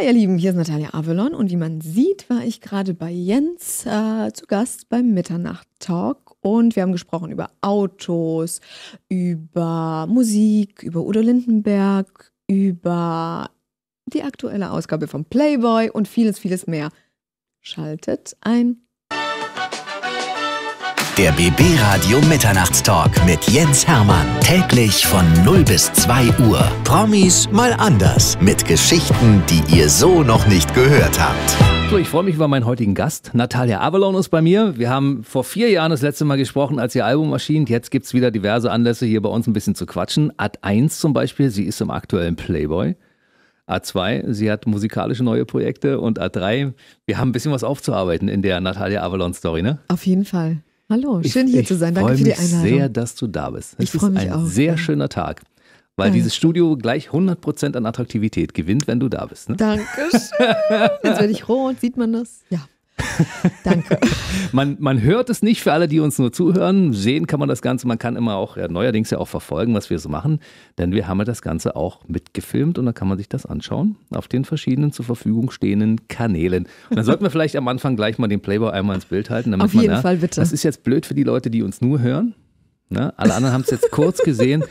Hi ihr Lieben, hier ist Natalia Avalon und wie man sieht, war ich gerade bei Jens äh, zu Gast beim Mitternacht-Talk und wir haben gesprochen über Autos, über Musik, über Udo Lindenberg, über die aktuelle Ausgabe von Playboy und vieles, vieles mehr. Schaltet ein der BB Radio Mitternachtstalk mit Jens Hermann. Täglich von 0 bis 2 Uhr. Promis mal anders. Mit Geschichten, die ihr so noch nicht gehört habt. So, ich freue mich über meinen heutigen Gast. Natalia Avalon ist bei mir. Wir haben vor vier Jahren das letzte Mal gesprochen, als ihr Album erschien. Jetzt gibt es wieder diverse Anlässe, hier bei uns ein bisschen zu quatschen. Ad 1 zum Beispiel, sie ist im aktuellen Playboy. A2, sie hat musikalische neue Projekte und A3, wir haben ein bisschen was aufzuarbeiten in der Natalia Avalon Story, ne? Auf jeden Fall. Hallo, schön ich, hier ich zu sein. Danke für die Einladung. Ich freue mich sehr, dass du da bist. Es ist ein auch. sehr schöner Tag. Weil dieses Studio gleich 100% an Attraktivität gewinnt, wenn du da bist. Ne? Dankeschön. Jetzt werde ich rot, sieht man das? Ja. Danke. man, man hört es nicht für alle, die uns nur zuhören. Sehen kann man das Ganze. Man kann immer auch ja, neuerdings ja auch verfolgen, was wir so machen. Denn wir haben ja das Ganze auch mitgefilmt und dann kann man sich das anschauen auf den verschiedenen zur Verfügung stehenden Kanälen. Und dann sollten wir vielleicht am Anfang gleich mal den Playboy einmal ins Bild halten. auf jeden man, Fall, bitte. Das ist jetzt blöd für die Leute, die uns nur hören. Na, ne? alle anderen haben es jetzt kurz gesehen.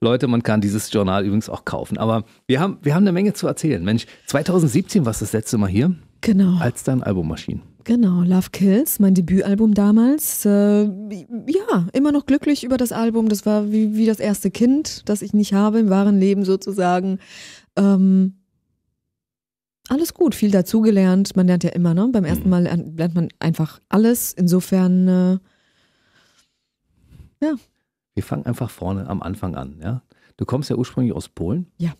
Leute, man kann dieses Journal übrigens auch kaufen. Aber wir haben, wir haben eine Menge zu erzählen. Mensch, 2017 war es das letzte Mal hier. Genau. Als dein Albummaschinen. Genau, Love Kills, mein Debütalbum damals. Äh, ja, immer noch glücklich über das Album. Das war wie, wie das erste Kind, das ich nicht habe, im wahren Leben sozusagen. Ähm, alles gut, viel dazugelernt. Man lernt ja immer, ne? Beim ersten mhm. Mal lernt man einfach alles. Insofern, äh, ja. Wir fangen einfach vorne am Anfang an, ja? Du kommst ja ursprünglich aus Polen. Ja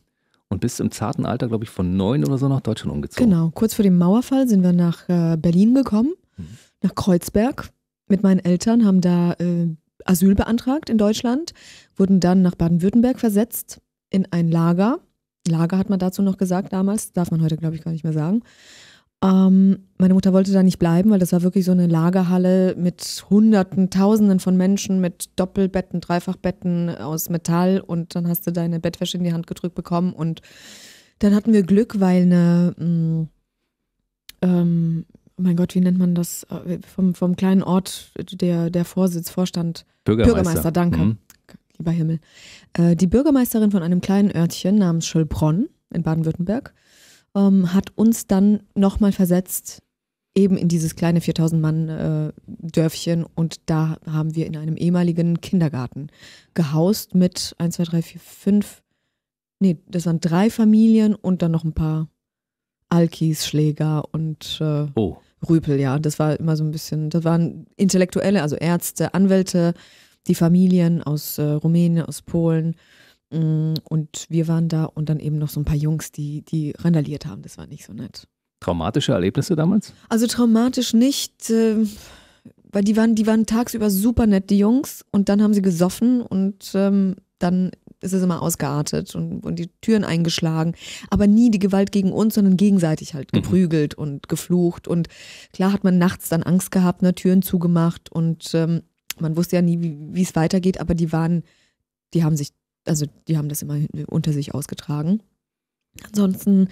und bist im zarten Alter, glaube ich, von neun oder so nach Deutschland umgezogen. Genau, kurz vor dem Mauerfall sind wir nach äh, Berlin gekommen, mhm. nach Kreuzberg mit meinen Eltern, haben da äh, Asyl beantragt in Deutschland, wurden dann nach Baden-Württemberg versetzt in ein Lager. Lager hat man dazu noch gesagt damals, darf man heute, glaube ich, gar nicht mehr sagen. Ähm, meine Mutter wollte da nicht bleiben, weil das war wirklich so eine Lagerhalle mit Hunderten, Tausenden von Menschen, mit Doppelbetten, Dreifachbetten aus Metall und dann hast du deine Bettwäsche in die Hand gedrückt bekommen und dann hatten wir Glück, weil eine, mh, mm, ähm, oh mein Gott, wie nennt man das, äh, vom, vom kleinen Ort, der, der Vorsitz, Vorstand, Bürgermeister, Bürgermeister danke, mhm. lieber Himmel, äh, die Bürgermeisterin von einem kleinen Örtchen namens Schöllbronn in Baden-Württemberg, ähm, hat uns dann nochmal versetzt, eben in dieses kleine 4000-Mann-Dörfchen. Äh, und da haben wir in einem ehemaligen Kindergarten gehaust mit 1, 2, 3, 4, 5. Nee, das waren drei Familien und dann noch ein paar Alkis, Schläger und äh, oh. Rüpel, ja. Das war immer so ein bisschen, das waren Intellektuelle, also Ärzte, Anwälte, die Familien aus äh, Rumänien, aus Polen Mm, und wir waren da und dann eben noch so ein paar Jungs, die, die randaliert haben. Das war nicht so nett. Traumatische Erlebnisse damals? Also traumatisch nicht, äh, weil die waren, die waren tagsüber super nett, die Jungs, und dann haben sie gesoffen und ähm, dann ist es immer ausgeartet und, und die Türen eingeschlagen. Aber nie die Gewalt gegen uns, sondern gegenseitig halt mhm. geprügelt mhm. und geflucht. Und klar hat man nachts dann Angst gehabt, ne, Türen zugemacht und ähm, man wusste ja nie, wie es weitergeht, aber die waren, die haben sich also die haben das immer unter sich ausgetragen. Ansonsten,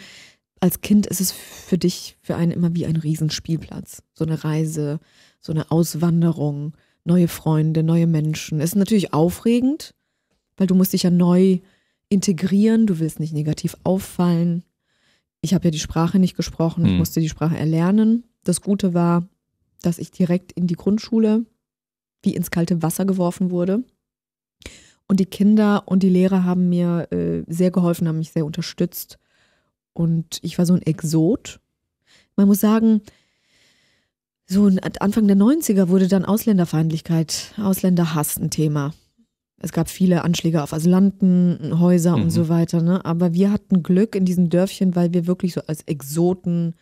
als Kind ist es für dich, für einen immer wie ein Riesenspielplatz. So eine Reise, so eine Auswanderung, neue Freunde, neue Menschen. Es ist natürlich aufregend, weil du musst dich ja neu integrieren, du willst nicht negativ auffallen. Ich habe ja die Sprache nicht gesprochen, ich hm. musste die Sprache erlernen. Das Gute war, dass ich direkt in die Grundschule wie ins kalte Wasser geworfen wurde. Und die Kinder und die Lehrer haben mir äh, sehr geholfen, haben mich sehr unterstützt. Und ich war so ein Exot. Man muss sagen, so Anfang der 90er wurde dann Ausländerfeindlichkeit, Ausländerhass ein Thema. Es gab viele Anschläge auf Asylanten, Häuser mhm. und so weiter. Ne? Aber wir hatten Glück in diesem Dörfchen, weil wir wirklich so als Exoten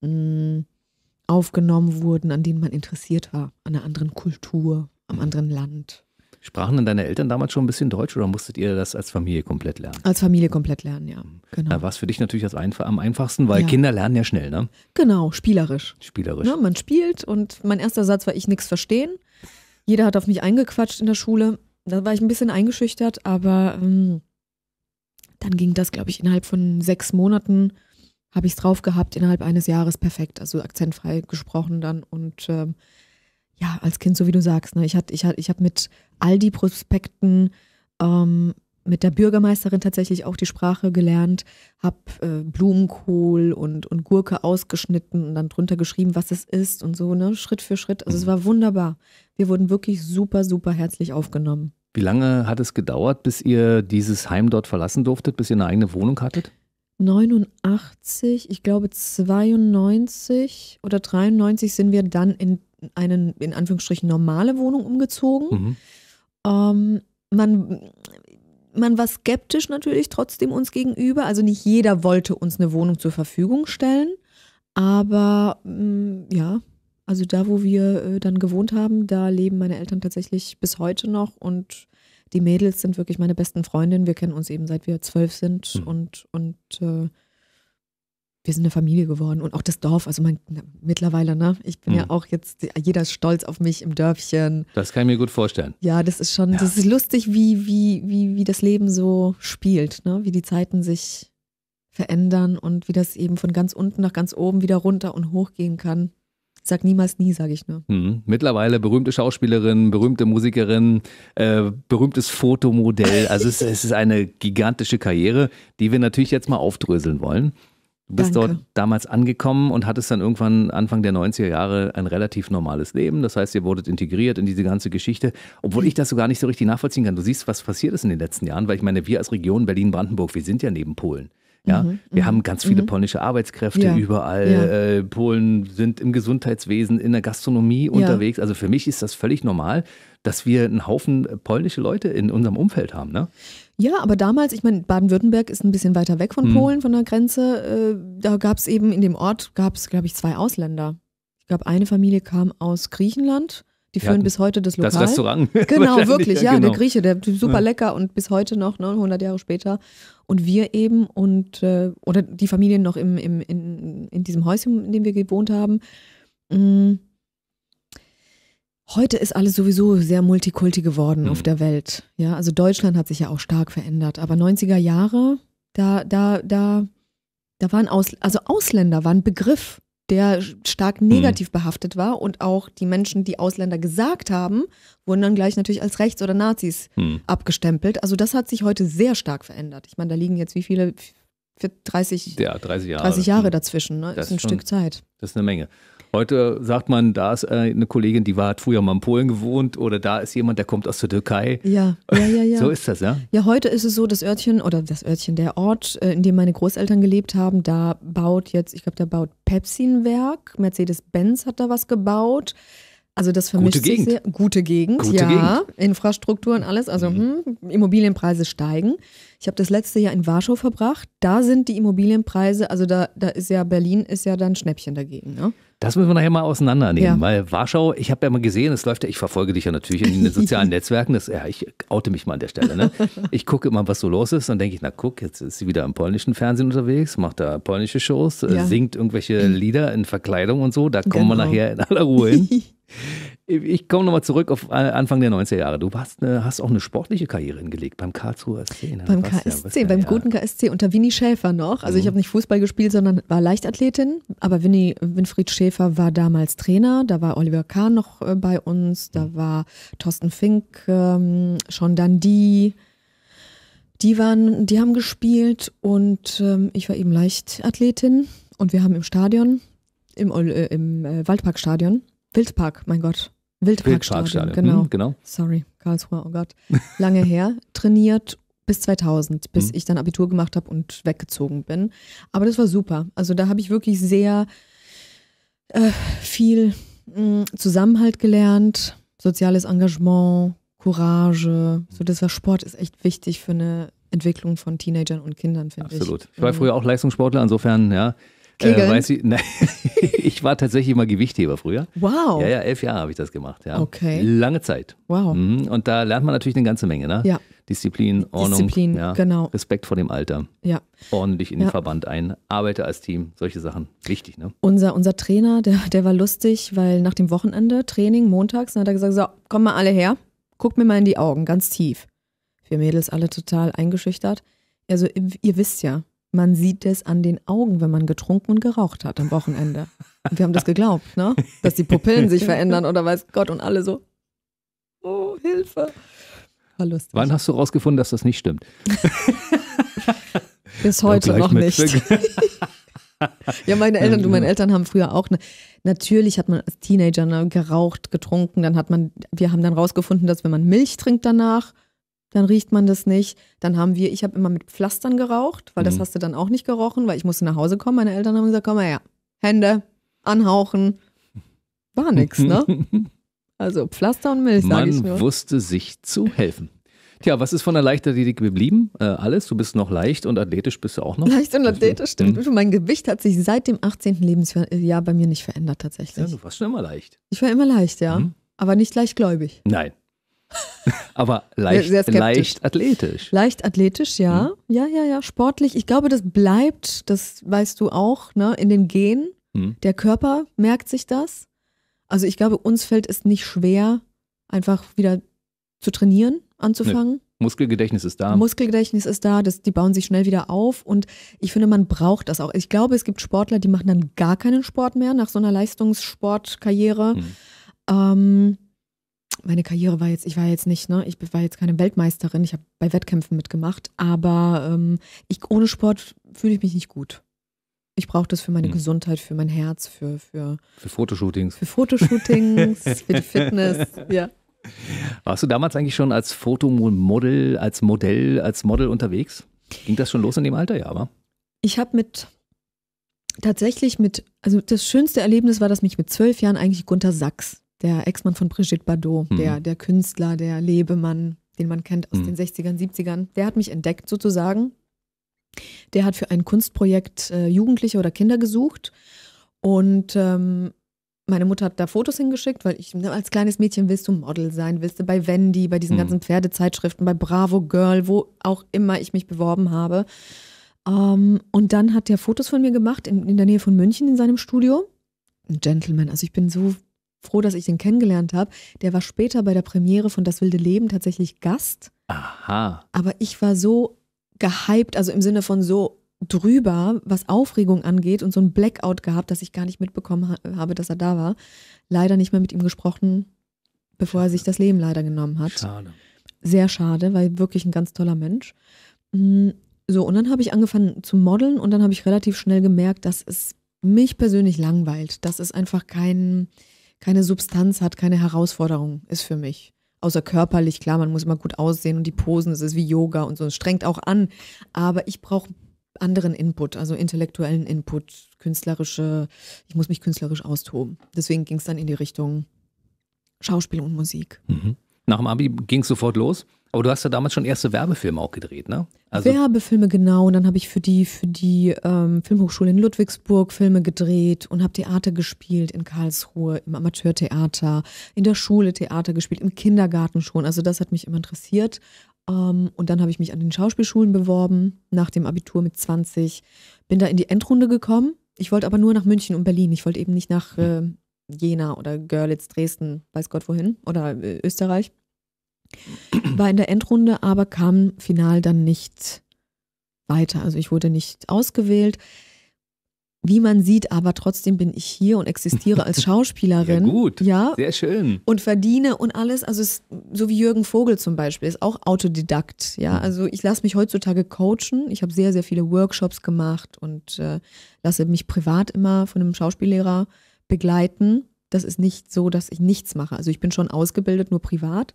mh, hm, aufgenommen wurden, an denen man interessiert war, an einer anderen Kultur, am mhm. anderen Land. Sprachen denn deine Eltern damals schon ein bisschen Deutsch oder musstet ihr das als Familie komplett lernen? Als Familie komplett lernen, ja. Mhm. Genau. Da war es für dich natürlich das Einf am einfachsten, weil ja. Kinder lernen ja schnell, ne? Genau, spielerisch. Spielerisch. Ja, ne, man spielt und mein erster Satz war, ich nichts verstehen. Jeder hat auf mich eingequatscht in der Schule. Da war ich ein bisschen eingeschüchtert, aber ähm, dann ging das, glaube ich, innerhalb von sechs Monaten habe ich es drauf gehabt, innerhalb eines Jahres perfekt, also akzentfrei gesprochen dann und ähm, ja, als Kind, so wie du sagst, ne? ich, ich, ich habe mit all die prospekten ähm, mit der Bürgermeisterin tatsächlich auch die Sprache gelernt, habe äh, Blumenkohl und, und Gurke ausgeschnitten und dann drunter geschrieben, was es ist und so, ne? Schritt für Schritt. Also mhm. es war wunderbar. Wir wurden wirklich super, super herzlich aufgenommen. Wie lange hat es gedauert, bis ihr dieses Heim dort verlassen durftet, bis ihr eine eigene Wohnung hattet? 89, ich glaube 92 oder 93 sind wir dann in eine in Anführungsstrichen normale Wohnung umgezogen. Mhm. Ähm, man, man war skeptisch natürlich trotzdem uns gegenüber. Also nicht jeder wollte uns eine Wohnung zur Verfügung stellen. Aber mh, mm, ja, also da, wo wir äh, dann gewohnt haben, da leben meine Eltern tatsächlich bis heute noch und die Mädels sind wirklich meine besten Freundinnen. Wir kennen uns eben seit wir zwölf sind mhm. und, und äh, wir sind eine Familie geworden und auch das Dorf, also man, mittlerweile, ne? Ich bin mhm. ja auch jetzt, jeder ist stolz auf mich im Dörfchen. Das kann ich mir gut vorstellen. Ja, das ist schon, ja. das ist lustig, wie, wie, wie, wie das Leben so spielt, ne? Wie die Zeiten sich verändern und wie das eben von ganz unten nach ganz oben wieder runter und hoch gehen kann. Sag niemals nie, sage ich nur. Mhm. Mittlerweile berühmte Schauspielerin, berühmte Musikerin, äh, berühmtes Fotomodell. Also es, es ist eine gigantische Karriere, die wir natürlich jetzt mal aufdröseln wollen. Du bist Danke. dort damals angekommen und hattest dann irgendwann Anfang der 90er Jahre ein relativ normales Leben. Das heißt, ihr wurdet integriert in diese ganze Geschichte, obwohl ich das so gar nicht so richtig nachvollziehen kann. Du siehst, was passiert ist in den letzten Jahren, weil ich meine, wir als Region Berlin-Brandenburg, wir sind ja neben Polen. Ja, mhm, wir mhm, haben ganz viele mhm. polnische Arbeitskräfte ja, überall. Ja. Äh, Polen sind im Gesundheitswesen, in der Gastronomie ja. unterwegs. Also für mich ist das völlig normal, dass wir einen Haufen polnische Leute in unserem Umfeld haben. Ne? Ja, aber damals, ich meine, Baden-Württemberg ist ein bisschen weiter weg von hm. Polen, von der Grenze. Äh, da gab es eben in dem Ort, gab es, glaube ich, zwei Ausländer. Ich glaube, eine Familie kam aus Griechenland. Die führen bis heute das Lokal. Das Restaurant. Genau, wirklich, ja, genau. der Grieche, der super lecker und bis heute noch, ne, 100 Jahre später. Und wir eben und, äh, oder die Familien noch im, im, in, in diesem Häuschen, in dem wir gewohnt haben. Mh, hm. Heute ist alles sowieso sehr multikulti geworden mhm. auf der Welt. Ja, also Deutschland hat sich ja auch stark verändert. Aber 90er Jahre, da, da, da, da waren Aus, also Ausländer waren Begriff, der stark mhm. negativ mhm. behaftet war und auch die Menschen, die Ausländer gesagt haben, wurden dann gleich natürlich als rechts oder Nazis mhm. abgestempelt. Also das hat sich heute sehr stark verändert. Ich meine, da liegen jetzt wie viele 30, ja, 30 Jahre, 30 Jahre mhm. dazwischen, ne? Das ist ein schon, Stück Zeit. Das ist eine Menge. Heute sagt man, da ist äh, eine Kollegin, die war, hat früher mal in Polen gewohnt oder da ist jemand, der kommt aus der Türkei. Ja, ja, ja. ja. So ist das, ja? Ja, heute ist es so, das Örtchen oder das Örtchen, der Ort, äh, in dem meine Großeltern gelebt haben, da baut jetzt, ich glaube, da baut Pepsi ein Werk, Mercedes-Benz hat da was gebaut. Also das vermischt Gute Gegend. sehr. Gute Gegend, Gute ja. Gegend. Infrastruktur und alles. Also mhm. hm, Immobilienpreise steigen. Ich habe das letzte Jahr in Warschau verbracht. Da sind die Immobilienpreise, also da, da ist ja Berlin ist ja dann Schnäppchen dagegen. Ne? Das müssen wir nachher mal auseinandernehmen, ja. weil Warschau, ich habe ja mal gesehen, es läuft ja, ich verfolge dich ja natürlich in den sozialen Netzwerken, das, ja, ich oute mich mal an der Stelle. Ne? Ich gucke immer, was so los ist, dann denke ich, na guck, jetzt ist sie wieder im polnischen Fernsehen unterwegs, macht da polnische Shows, äh, ja. singt irgendwelche Lieder in Verkleidung und so, da kommen genau. wir nachher in aller Ruhe hin. Ich komme nochmal zurück auf äh, Anfang der 90er Jahre. Du hast, eine, äh, hast auch eine sportliche Karriere hingelegt beim Karlsruher SC. Ne? Beim KSC, ja, beim ja. guten KSC unter Winnie Schäfer noch. Also mhm. ich habe nicht Fußball gespielt, sondern war Leichtathletin. Aber Winnie, Winfried Schäfer war damals Trainer. Da war Oliver Kahn noch äh, bei uns. Da mhm. war Thorsten Fink, ähm, Sean Dundee. Die waren, die haben gespielt und ähm, ich war eben Leichtathletin und wir haben im Stadion, im, äh, im äh, Waldparkstadion, Wildpark, mein Gott. Wildparkstadion, Wildpark genau. Hm, genau. Sorry, Karlsruhe, oh Gott. Lange her. Trainiert bis 2000, bis hm. ich dann Abitur gemacht habe und weggezogen bin. Aber das war super. Also da habe ich wirklich sehr äh, viel mh, hm, Zusammenhalt gelernt, soziales Engagement, Courage. So das war Sport ist echt wichtig für eine Entwicklung von Teenagern und Kindern, finde ich. Absolut. Ich war mhm. früher auch Leistungssportler, insofern, ja, äh, weiß ich, nein, ich war tatsächlich mal Gewichtheber früher. Wow. Ja, ja, elf Jahre habe ich das gemacht. Ja. Okay. Lange Zeit. Wow. Mhm. Und da lernt man natürlich eine ganze Menge, ne? Ja. Disziplin, Ordnung, Disziplin, ja, genau. Respekt vor dem Alter. Ja. Ordentlich in den Verband ein, arbeite als Team, solche Sachen. Richtig, ne? Unser, unser Trainer, der, der war lustig, weil nach dem Wochenende, Training, montags, dann hat er gesagt: So, komm mal alle her, guck mir mal in die Augen, ganz tief. Wir Mädels alle total eingeschüchtert. Also, ihr wisst ja, man sieht es an den Augen, wenn man getrunken und geraucht hat am Wochenende. Und wir haben das geglaubt, ne? Dass die Pupillen sich verändern oder weiß Gott und alle so. Oh, Hilfe. War lustig. Wann hast du herausgefunden, dass das nicht stimmt? Bis heute ja, noch nicht. ja, meine Eltern, du, meine Eltern haben früher auch. Ne, natürlich hat man als Teenager ne, geraucht, getrunken. Dann hat man, wir haben dann herausgefunden, dass wenn man Milch trinkt danach, dann riecht man das nicht. Dann haben wir, ich habe immer mit Pflastern geraucht, weil mhm. das hast du dann auch nicht gerochen, weil ich musste nach Hause kommen. Meine Eltern haben gesagt, komm mal her, Hände anhauchen. War nix, ne? Also Pflaster und Milch, sage ich nur. Man wusste sich zu helfen. Tja, was ist von der Leichtathletik geblieben? Äh, alles? Du bist noch leicht und athletisch bist du auch noch? Leicht und athletisch, stimmt. Hm. Mein Gewicht hat sich seit dem 18. Lebensjahr äh, bei mir nicht verändert, tatsächlich. Ja, du warst schon immer leicht. Ich war immer leicht, ja. Mhm. Aber nicht leichtgläubig. Nein. Aber leicht, leicht athletisch. Leicht athletisch, ja. Mhm. Ja, ja, ja. Sportlich. Ich glaube, das bleibt, das weißt du auch, ne? in den Genen. Mhm. Der Körper merkt sich das. Also ich glaube, uns fällt es nicht schwer, einfach wieder zu trainieren, anzufangen. Nee. Muskelgedächtnis ist da. Muskelgedächtnis ist da, das, die bauen sich schnell wieder auf und ich finde, man braucht das auch. Ich glaube, es gibt Sportler, die machen dann gar keinen Sport mehr nach so einer Leistungssportkarriere. Mhm. Ähm, meine Karriere war jetzt, ich war jetzt nicht, ne, ich war jetzt keine Weltmeisterin, ich habe bei Wettkämpfen mitgemacht, aber ähm, ich, ohne Sport fühle ich mich nicht gut. Ich brauche das für meine mhm. Gesundheit, für mein Herz, für, für. Für Fotoshootings. Für Fotoshootings, für die Fitness, ja. Warst du damals eigentlich schon als Fotomodel, als Modell, als Model unterwegs? Ging das schon los in dem Alter, ja, aber? Ich habe mit tatsächlich mit, also das schönste Erlebnis war, dass mich mit zwölf Jahren eigentlich Gunther Sachs der Ex-Mann von Brigitte Bardot, mhm. der, der Künstler, der Lebemann, den man kennt aus mhm. den 60ern, 70ern, der hat mich entdeckt sozusagen. Der hat für ein Kunstprojekt äh, Jugendliche oder Kinder gesucht und ähm, meine Mutter hat da Fotos hingeschickt, weil ich ne, als kleines Mädchen willst du Model sein, willst du bei Wendy, bei diesen mhm. ganzen Pferdezeitschriften, bei Bravo Girl, wo auch immer ich mich beworben habe. Ähm, und dann hat der Fotos von mir gemacht in, in der Nähe von München in seinem Studio. Ein Gentleman, also ich bin so froh, dass ich den kennengelernt habe. Der war später bei der Premiere von Das wilde Leben tatsächlich Gast. Aha. Aber ich war so gehypt, also im Sinne von so drüber, was Aufregung angeht und so ein Blackout gehabt, dass ich gar nicht mitbekommen ha habe, dass er da war. Leider nicht mehr mit ihm gesprochen, bevor er sich das Leben leider genommen hat. Schade. Sehr schade, weil wirklich ein ganz toller Mensch. Hm, so, und dann habe ich angefangen zu modeln und dann habe ich relativ schnell gemerkt, dass es mich persönlich langweilt. Das ist einfach kein, keine Substanz hat, keine Herausforderung ist für mich. Außer körperlich, klar, man muss immer gut aussehen und die Posen, es ist wie Yoga und so, es strengt auch an. Aber ich brauche anderen Input, also intellektuellen Input, künstlerische, ich muss mich künstlerisch austoben. Deswegen ging es dann in die Richtung Schauspiel und Musik. Mhm. Nach dem Abi ging es sofort los? Aber du hast ja damals schon erste Werbefilme auch gedreht, ne? Also Werbefilme, genau. Und dann habe ich für die, für die ähm, Filmhochschule in Ludwigsburg Filme gedreht und habe Theater gespielt in Karlsruhe, im Amateurtheater, in der Schule Theater gespielt, im Kindergarten schon. Also das hat mich immer interessiert. Ähm, und dann habe ich mich an den Schauspielschulen beworben, nach dem Abitur mit 20. Bin da in die Endrunde gekommen. Ich wollte aber nur nach München und Berlin. Ich wollte eben nicht nach äh, Jena oder Görlitz, Dresden, weiß Gott wohin, oder äh, Österreich. War in der Endrunde, aber kam final dann nicht weiter. Also ich wurde nicht ausgewählt. Wie man sieht, aber trotzdem bin ich hier und existiere als Schauspielerin. ja, gut. Ja. Sehr schön. Und verdiene und alles. Also es, so wie Jürgen Vogel zum Beispiel ist auch Autodidakt. Ja, mhm. also ich lasse mich heutzutage coachen. Ich habe sehr, sehr viele Workshops gemacht und äh, lasse mich privat immer von einem Schauspiellehrer begleiten. Das ist nicht so, dass ich nichts mache. Also ich bin schon ausgebildet, nur privat.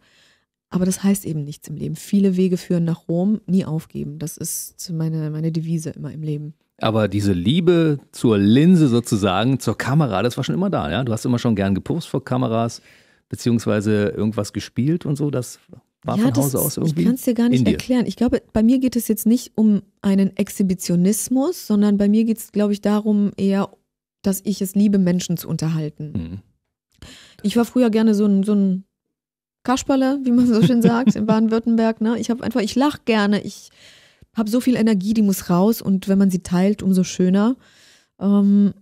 Aber das heißt eben nichts im Leben. Viele Wege führen nach Rom, nie aufgeben. Das ist meine, meine Devise immer im Leben. Aber diese Liebe zur Linse sozusagen, zur Kamera, das war schon immer da, ja? Du hast immer schon gern gepost vor Kameras, beziehungsweise irgendwas gespielt und so, das war ja, von das, Hause aus irgendwie. Ich kann es dir gar nicht erklären. Ich glaube, bei mir geht es jetzt nicht um einen Exhibitionismus, sondern bei mir geht es, glaube ich, darum eher, dass ich es liebe, Menschen zu unterhalten. Mhm. Ich war früher gerne so ein, so ein Kasperle, wie man so schön sagt, in Baden-Württemberg. Ne? Ich habe einfach, ich lache gerne, ich habe so viel Energie, die muss raus und wenn man sie teilt, umso schöner. Ähm,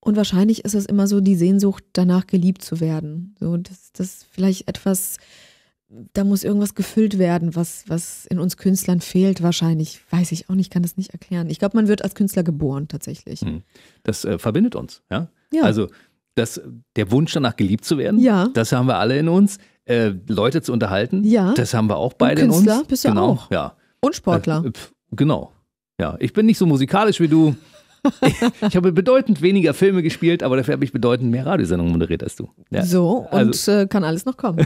und wahrscheinlich ist es immer so die Sehnsucht, danach geliebt zu werden. So, das, ist vielleicht etwas, da muss irgendwas gefüllt werden, was, was in uns Künstlern fehlt, wahrscheinlich. Weiß ich auch nicht, kann das nicht erklären. Ich glaube, man wird als Künstler geboren, tatsächlich. Hm. Das äh, verbindet uns, ja? ja. Also das, der Wunsch danach geliebt zu werden, ja. das haben wir alle in uns. Äh, Leute zu unterhalten, ja. das haben wir auch beide Und Künstler in uns. Bist du genau, auch. ja. Und Sportler. Äh, pf, genau. Ja, ich bin nicht so musikalisch wie du. ich habe bedeutend weniger Filme gespielt, aber dafür habe ich bedeutend mehr Radiosendungen moderiert als du. Ja. So, und also. äh, kann alles noch kommen.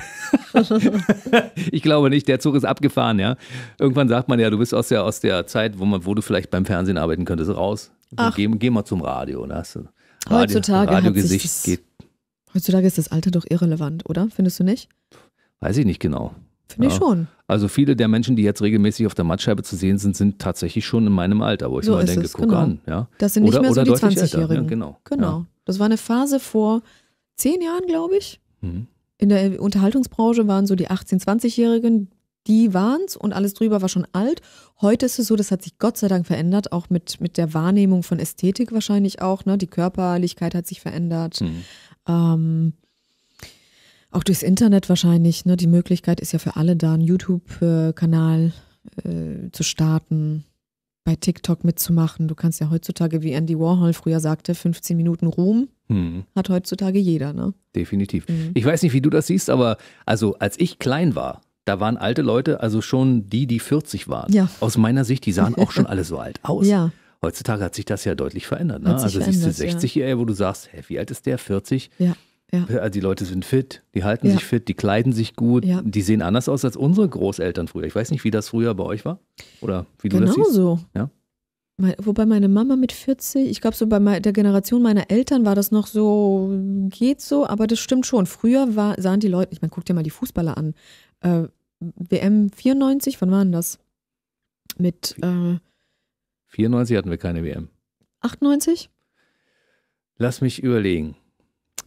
ich glaube nicht, der Zug ist abgefahren, ja. Irgendwann sagt man ja, du bist aus der, aus der Zeit, wo, man, wo du vielleicht beim Fernsehen arbeiten könntest, raus. Geh, geh, mal zum Radio. hast du Heutzutage Radio, Radiogesicht das, geht. Heutzutage ist das Alter doch irrelevant, oder? Findest du nicht? Weiß ich nicht genau. Finde ja. ich schon. Also viele der Menschen, die jetzt regelmäßig auf der Mattscheibe zu sehen sind, sind tatsächlich schon in meinem Alter, wo ich so mal denke, es, guck genau. an. Ja. Das sind nicht oder, mehr so die 20-Jährigen. Ne? Genau, ja, genau. genau. Ja. Das war eine Phase vor zehn Jahren, glaube ich. Mhm. In der Unterhaltungsbranche waren so die 18-, 20-Jährigen, die waren es und alles drüber war schon alt. Heute ist es so, das hat sich Gott sei Dank verändert, auch mit, mit der Wahrnehmung von Ästhetik wahrscheinlich auch. Ne? Die Körperlichkeit hat sich verändert. Mhm. Ähm, auch durchs Internet wahrscheinlich. Ne? Die Möglichkeit ist ja für alle da, einen YouTube-Kanal äh, zu starten, bei TikTok mitzumachen. Du kannst ja heutzutage, wie Andy Warhol früher sagte, 15 Minuten Ruhm hm. hat heutzutage jeder. Ne? Definitiv. Mhm. Ich weiß nicht, wie du das siehst, aber also als ich klein war, da waren alte Leute, also schon die, die 40 waren. Ja. Aus meiner Sicht, die sahen auch schon alle so alt aus. Ja. Heutzutage hat sich das ja deutlich verändert. Ne? Also siehst du 60 jährige wo du sagst, hä, wie alt ist der? 40? Ja. Ja. Also die Leute sind fit, die halten ja. sich fit, die kleiden sich gut, ja. die sehen anders aus als unsere Großeltern früher. Ich weiß nicht, wie das früher bei euch war oder wie du genau das siehst. Genau so. Ja? Wobei meine Mama mit 40, ich glaube so bei der Generation meiner Eltern war das noch so, geht so, aber das stimmt schon. Früher war, sahen die Leute, ich meine, guck dir mal die Fußballer an äh, WM 94, wann war denn das? Mit äh, 94 hatten wir keine WM. 98? Lass mich überlegen.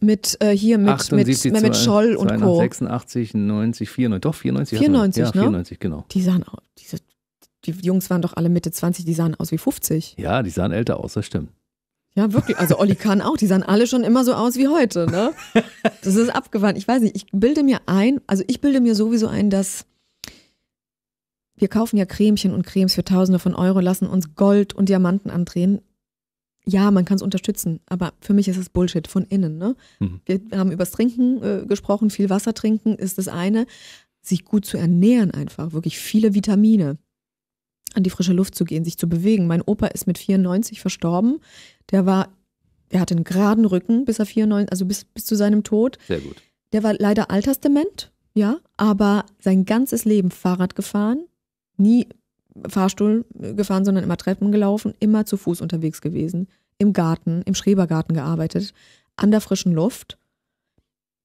Mit äh, hier mit, 78, mit Mehmet Scholl 82, und Co. 86, 90, 94, doch 94. 94, ja, ne? 94, genau. Die sahen auch, diese, die Jungs waren doch alle Mitte 20, die sahen aus wie 50. Ja, die sahen älter aus, das stimmt. Ja, wirklich. Also Olli Kahn auch. Die sahen alle schon immer so aus wie heute. Ne? Das ist abgewandt. Ich weiß nicht, ich bilde mir ein, also ich bilde mir sowieso ein, dass wir kaufen ja Cremchen und Cremes für Tausende von Euro, lassen uns Gold und Diamanten andrehen. Ja, man kann es unterstützen, aber für mich ist es Bullshit von innen. Ne? Mhm. Wir haben übers Trinken äh, gesprochen, viel Wasser trinken ist das eine. Sich gut zu ernähren einfach, wirklich viele Vitamine an die frische Luft zu gehen, sich zu bewegen. Mein Opa ist mit 94 verstorben. Der war, er hatte einen geraden Rücken bis er 94, also bis, bis zu seinem Tod. Sehr gut. Der war leider altersdement, ja, aber sein ganzes Leben Fahrrad gefahren, nie Fahrstuhl gefahren, sondern immer Treppen gelaufen, immer zu Fuß unterwegs gewesen, im Garten, im Schrebergarten gearbeitet, an der frischen Luft.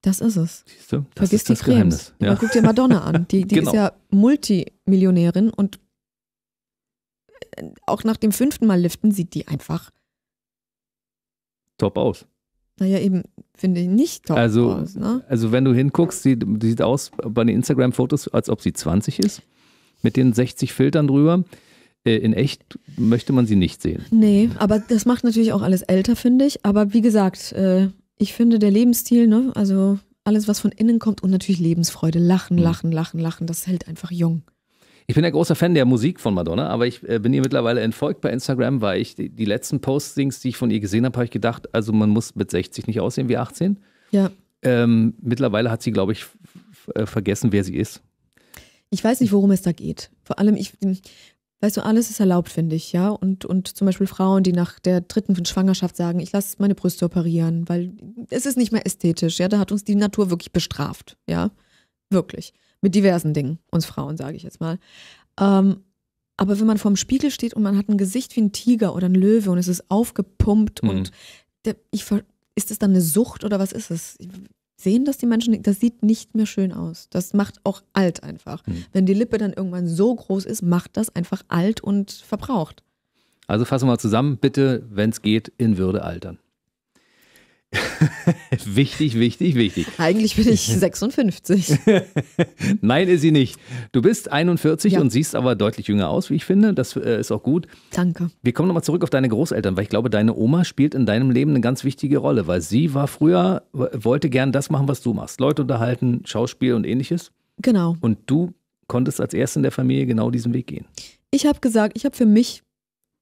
Das ist es. Siehst du? Das Vergiss ist die das Cremes. Geheimnis. Ja. Guck dir Madonna an. Die, die genau. ist ja Multimillionärin und äh, auch nach dem fünften Mal liften sieht die einfach top aus. Naja, eben finde ich nicht top also, aus. Ne? Also wenn du hinguckst, sieht, sieht aus bei den Instagram-Fotos, als ob sie 20 ist. Mit den 60 Filtern drüber. Äh, in echt möchte man sie nicht sehen. Nee, aber das macht natürlich auch alles älter, finde ich. Aber wie gesagt, äh, ich finde der Lebensstil, ne? also alles, was von innen kommt und natürlich Lebensfreude, Lachen, mhm. Lachen, Lachen, Lachen, das hält einfach jung. Ich bin ja großer Fan der Musik von Madonna, aber ich äh, bin ihr mittlerweile entfolgt bei Instagram, weil ich die, die letzten Postings, die ich von ihr gesehen habe, habe ich gedacht, also man muss mit 60 nicht aussehen wie 18. Ja. Ähm, mittlerweile hat sie, glaube ich, äh, vergessen, wer sie ist. Ich weiß nicht, worum es da geht. Vor allem, ich, hm, weißt du, alles ist erlaubt, finde ich, ja. Und, und zum Beispiel Frauen, die nach der dritten Schwangerschaft sagen, ich lasse meine Brüste operieren, weil es ist nicht mehr ästhetisch, ja. Da hat uns die Natur wirklich bestraft, ja. Wirklich. Mit diversen Dingen, uns Frauen, sage ich jetzt mal. Ähm, aber wenn man vorm Spiegel steht und man hat ein Gesicht wie ein Tiger oder ein Löwe und es ist aufgepumpt mhm. und der, ich, ist das dann eine Sucht oder was ist es? Sehen das die Menschen? Das sieht nicht mehr schön aus. Das macht auch alt einfach. Mhm. Wenn die Lippe dann irgendwann so groß ist, macht das einfach alt und verbraucht. Also fassen wir mal zusammen, bitte, wenn es geht, in Würde altern. wichtig, wichtig, wichtig. Eigentlich bin ich 56. Nein, ist sie nicht. Du bist 41 ja. und siehst aber deutlich jünger aus, wie ich finde. Das äh, ist auch gut. Danke. Wir kommen nochmal zurück auf deine Großeltern, weil ich glaube, deine Oma spielt in deinem Leben eine ganz wichtige Rolle, weil sie war früher, wollte gern das machen, was du machst. Leute unterhalten, Schauspiel und ähnliches. Genau. Und du konntest als Erste in der Familie genau diesen Weg gehen. Ich habe gesagt, ich habe für mich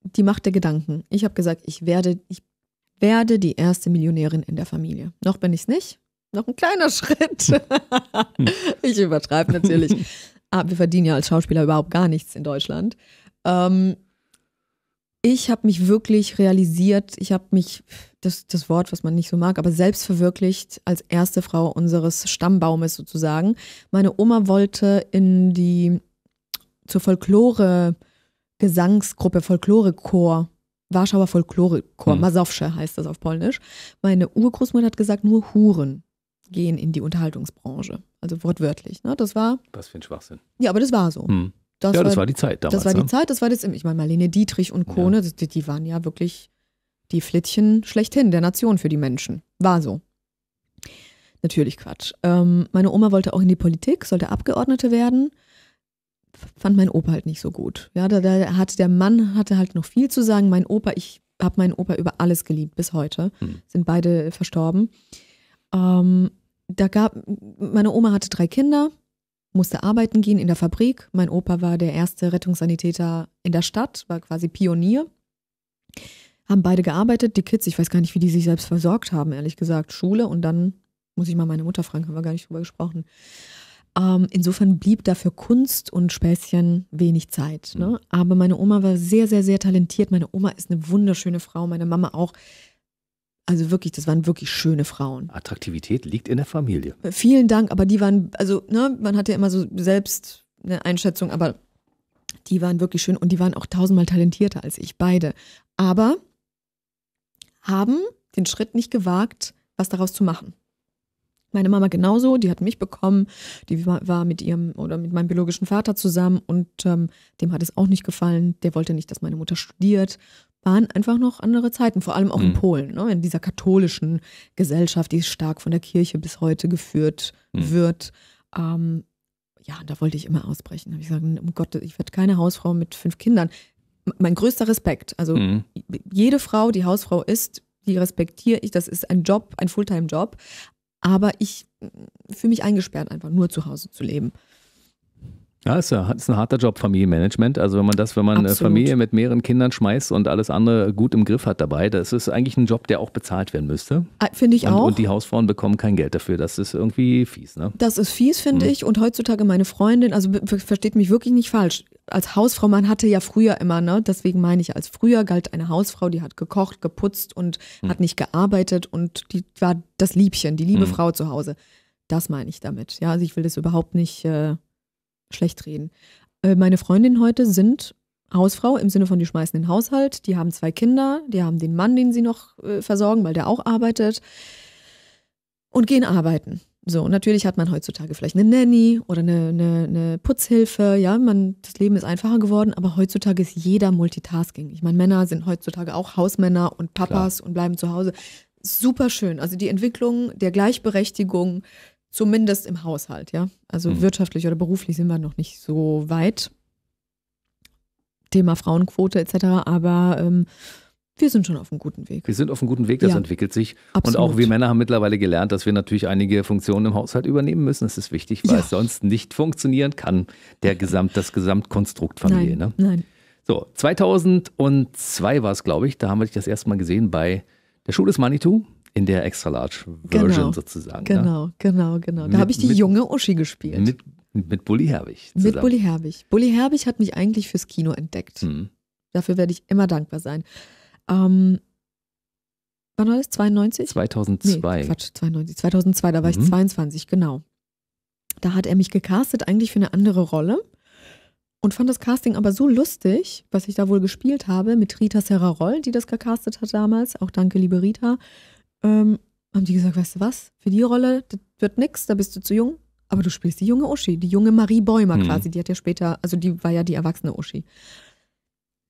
die Macht der Gedanken. Ich habe gesagt, ich werde, ich werde die erste Millionärin in der Familie. Noch bin ich es nicht. Noch ein kleiner Schritt. Hm. ich übertreibe natürlich. Aber ah, wir verdienen ja als Schauspieler überhaupt gar nichts in Deutschland. Ähm, ich habe mich wirklich realisiert, ich habe mich, das, das Wort, was man nicht so mag, aber selbst verwirklicht als erste Frau unseres Stammbaumes sozusagen. Meine Oma wollte in die zur Folklore Gesangsgruppe Folklore-Chor Warschauer Folklorechor, mhm. Masowsche heißt das auf Polnisch. Meine Urgroßmutter hat gesagt, nur Huren gehen in die Unterhaltungsbranche. Also wortwörtlich. Ne? Das war. Was für ein Schwachsinn. Ja, aber das war so. Mhm. Das ja, war, das war die Zeit damals. Das war die ne? Zeit, das war das. Ich meine, Marlene Dietrich und Krone, ja. die, die waren ja wirklich die Flittchen schlechthin der Nation für die Menschen. War so. Natürlich Quatsch. Ähm, meine Oma wollte auch in die Politik, sollte Abgeordnete werden fand mein Opa halt nicht so gut. Ja, da, da hat der Mann hatte halt noch viel zu sagen. Mein Opa, ich habe meinen Opa über alles geliebt bis heute. Hm. Sind beide verstorben. Ähm, da gab meine Oma hatte drei Kinder, musste arbeiten gehen in der Fabrik. Mein Opa war der erste Rettungssanitäter in der Stadt, war quasi Pionier. Haben beide gearbeitet, die Kids, ich weiß gar nicht, wie die sich selbst versorgt haben, ehrlich gesagt. Schule und dann muss ich mal meine Mutter fragen, haben wir gar nicht drüber gesprochen. Ähm, insofern blieb dafür Kunst und Späßchen wenig Zeit. Ne? Mhm. Aber meine Oma war sehr, sehr, sehr talentiert. Meine Oma ist eine wunderschöne Frau, meine Mama auch. Also wirklich, das waren wirklich schöne Frauen. Attraktivität liegt in der Familie. Äh, vielen Dank, aber die waren, also ne, man hat ja immer so selbst eine Einschätzung, aber die waren wirklich schön und die waren auch tausendmal talentierter als ich beide. Aber haben den Schritt nicht gewagt, was daraus zu machen. Meine Mama genauso, die hat mich bekommen, die war mit ihrem oder mit meinem biologischen Vater zusammen und ähm, dem hat es auch nicht gefallen. Der wollte nicht, dass meine Mutter studiert. Waren einfach noch andere Zeiten, vor allem auch mhm. in Polen, ne? in dieser katholischen Gesellschaft, die stark von der Kirche bis heute geführt mhm. wird. Ähm, ja, da wollte ich immer ausbrechen. Da habe ich gesagt, um Gott, ich werde keine Hausfrau mit fünf Kindern. Mein größter Respekt. Also mhm. jede Frau, die Hausfrau ist, die respektiere ich. Das ist ein Job, ein Fulltime-Job aber ich mm, fühle mich eingesperrt, einfach nur zu Hause zu leben. Ja, ist, ja, ist ein harter Job, Familienmanagement. Also wenn man das, wenn man äh, Absolut. Familie mit mehreren Kindern schmeißt und alles andere gut im Griff hat dabei, das ist eigentlich ein Job, der auch bezahlt werden müsste. Ah, finde ich und, auch. Und die Hausfrauen bekommen kein Geld dafür. Das ist irgendwie fies, ne? Das ist fies, finde mhm. ich. Und heutzutage meine Freundin, also versteht mich wirklich nicht falsch. Als Hausfrau, man hatte ja früher immer, ne, deswegen meine ich, als früher galt eine Hausfrau, die hat gekocht, geputzt und mhm. hat nicht gearbeitet und die war das Liebchen, die liebe mhm. Frau zu Hause. Das meine ich damit. Ja, also ich will das überhaupt nicht. Äh, schlecht reden. Äh, meine Freundinnen heute sind Hausfrau im Sinne von, die schmeißen den Haushalt, die haben zwei Kinder, die haben den Mann, den sie noch äh, versorgen, weil der auch arbeitet und gehen arbeiten. So, natürlich hat man heutzutage vielleicht eine Nanny oder eine, eine, eine, Putzhilfe. Ja, man, das Leben ist einfacher geworden, aber heutzutage ist jeder Multitasking. Ich meine, Männer sind heutzutage auch Hausmänner und Papas Klar. und bleiben zu Hause. Super schön. Also die Entwicklung der Gleichberechtigung Zumindest im Haushalt, ja. Also mhm. wirtschaftlich oder beruflich sind wir noch nicht so weit. Thema Frauenquote etc. Aber ähm, wir sind schon auf einem guten Weg. Wir sind auf einem guten Weg, das ja. entwickelt sich. Absolut. Und auch wir Männer haben mittlerweile gelernt, dass wir natürlich einige Funktionen im Haushalt übernehmen müssen. Das ist wichtig, weil ja. es sonst nicht funktionieren kann, der Gesamt, das Gesamtkonstrukt Familie. Nein, ne? nein. So, 2002 war es, glaube ich, da haben wir dich das erste Mal gesehen bei der Schule des Manitou in der Extra Large Version genau, sozusagen. Genau, ne? genau, genau. genau. Da habe ich die mit, junge Uschi gespielt. Mit, mit Bully Herbig. Zusammen. Mit Bully Herbig. Bully Herbig hat mich eigentlich fürs Kino entdeckt. Mhm. Dafür werde ich immer dankbar sein. Ähm, wann war das? 92? 2002. Nee, Quatsch, 92. 2002, da war mhm. ich 22, genau. Da hat er mich gecastet eigentlich für eine andere Rolle und fand das Casting aber so lustig, was ich da wohl gespielt habe, mit Rita Serra Roll, die das gecastet hat damals. Auch danke, liebe Rita ähm, haben die gesagt, weißt du was, für die Rolle, das wird nix, da bist du zu jung. Aber du spielst die junge Uschi, die junge Marie Bäumer mhm. quasi, die hat ja später, also die war ja die erwachsene Uschi.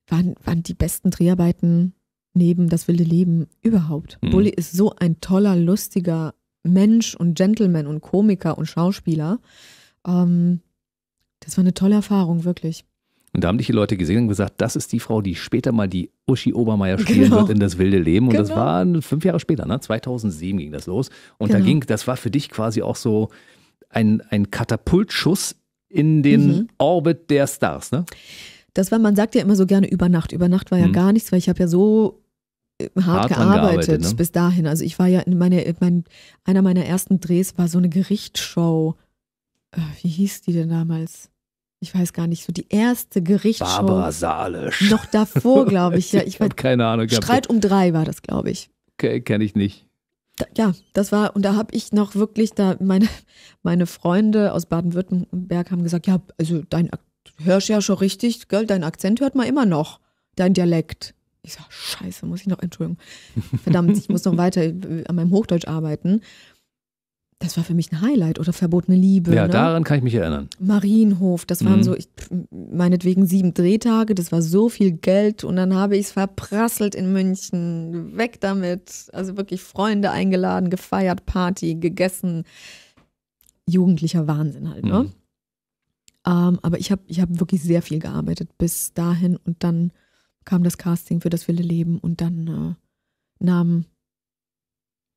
Waren, waren die besten Dreharbeiten neben Das wilde Leben überhaupt. Mhm. Bully ist so ein toller, lustiger Mensch und Gentleman und Komiker und Schauspieler. Ähm, das war eine tolle Erfahrung, wirklich. Und da haben dich die Leute gesehen und gesagt, das ist die Frau, die später mal die Uschi Obermeier spielen genau. wird in das wilde Leben. Und genau. das war fünf Jahre später, ne? 2007 ging das los. Und genau. da ging, das war für dich quasi auch so ein, ein Katapultschuss in den mhm. Orbit der Stars, ne? Das war, man sagt ja immer so gerne über Nacht. Über Nacht war ja mhm. gar nichts, weil ich habe ja so äh, hart, hart gearbeitet, gearbeitet ne? bis dahin. Also ich war ja in meine, mein, einer meiner ersten Drehs war so eine Gerichtsshow. Äh, wie hieß die denn damals? ich weiß gar nicht, so die erste Gerichtsshow. Barbara Salisch. Noch davor, glaube ich. Ja, ich, habe keine Ahnung. Streit um drei war das, glaube ich. Okay, kenne ich nicht. Da, ja, das war, und da habe ich noch wirklich, da meine, meine Freunde aus Baden-Württemberg haben gesagt, ja, also dein hörst ja schon richtig, gell, dein Akzent hört man immer noch, dein Dialekt. Ich sage, scheiße, muss ich noch, Entschuldigung. Verdammt, ich muss noch weiter äh, an meinem Hochdeutsch arbeiten das war für mich ein Highlight oder verbotene Liebe. Ja, ne? daran kann ich mich erinnern. Marienhof, das waren mhm. so, ich, meinetwegen sieben Drehtage, das war so viel Geld und dann habe ich es verprasselt in München. Weg damit. Also wirklich Freunde eingeladen, gefeiert, Party, gegessen. Jugendlicher Wahnsinn halt, ne? Mhm. Ähm, aber ich habe ich hab wirklich sehr viel gearbeitet bis dahin und dann kam das Casting für das Wille Leben und dann äh, nahm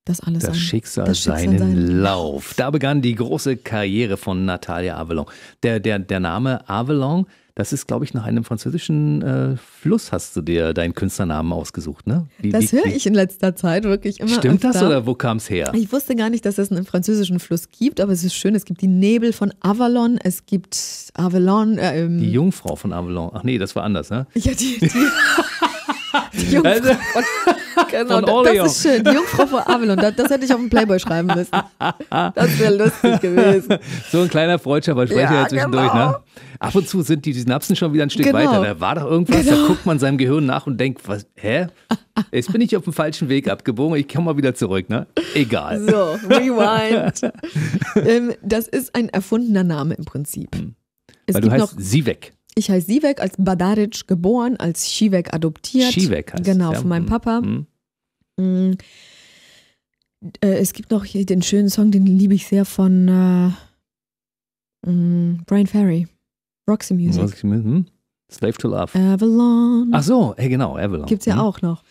das alles das Schicksal, das Schicksal seinen, seinen, Lauf. Da begann die große Karriere von Natalia Avelon. Der, der, der Name Avelon, das ist, glaube ich, nach einem französischen äh, Fluss hast du dir deinen Künstlernamen ausgesucht, ne? Die, das höre ich in letzter Zeit wirklich immer. Stimmt öfter. das oder wo kam es her? Ich wusste gar nicht, dass es einen französischen Fluss gibt, aber es ist schön. Es gibt die Nebel von Avalon, es gibt Avalon. Äh, ähm, die Jungfrau von Avalon. Ach nee, das war anders, ne? Ja, die. die Die Jungfrau also, von, genau, von das ist schön. Die Jungfrau von Avalon. Das, das hätte ich auf dem Playboy schreiben müssen. Das wäre lustig gewesen. So ein kleiner Freundschaft, ich spreche ja, zwischendurch, ne? genau. ne? Ab und zu sind die Synapsen schon wieder ein Stück genau. weiter. Da war doch irgendwas, genau. da guckt man seinem Gehirn nach und denkt, was, hä? Jetzt bin ich auf dem falschen Weg abgebogen, ich komme mal wieder zurück, ne? Egal. So, rewind. ähm, das ist ein erfundener Name im Prinzip. Hm. Weil du heißt noch, weg. Ich heiße Sivek, als Badaric geboren, als Shivek adoptiert. Shivek heißt Genau, ja. von meinem mhm. Papa. Mhm. Mhm. es gibt noch hier den schönen Song, den liebe ich sehr, von äh, mm, Brian Ferry. Roxy Music. Roxy Music. Hm? Slave to Love. Avalon. Ach so, hey, genau, Avalon. Gibt's ja mhm. auch noch.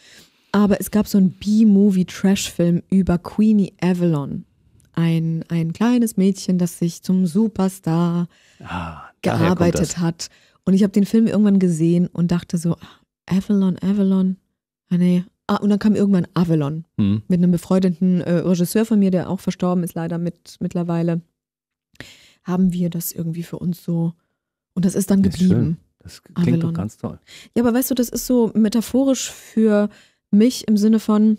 Aber es gab so einen B-Movie-Trash-Film über Queenie Avalon. Ein, ein kleines Mädchen, das sich zum Superstar ah, gearbeitet hat und ich habe den Film irgendwann gesehen und dachte so, ah, Avalon, Avalon, ah, nee. Ah, und dann kam irgendwann Avalon mhm. mit einem befreundeten äh, Regisseur von mir, der auch verstorben ist, leider mit mittlerweile. Haben wir das irgendwie für uns so. Und das ist dann das geblieben. Ist das klingt Avalon. doch ganz toll. Ja, aber weißt du, das ist so metaphorisch für mich im Sinne von,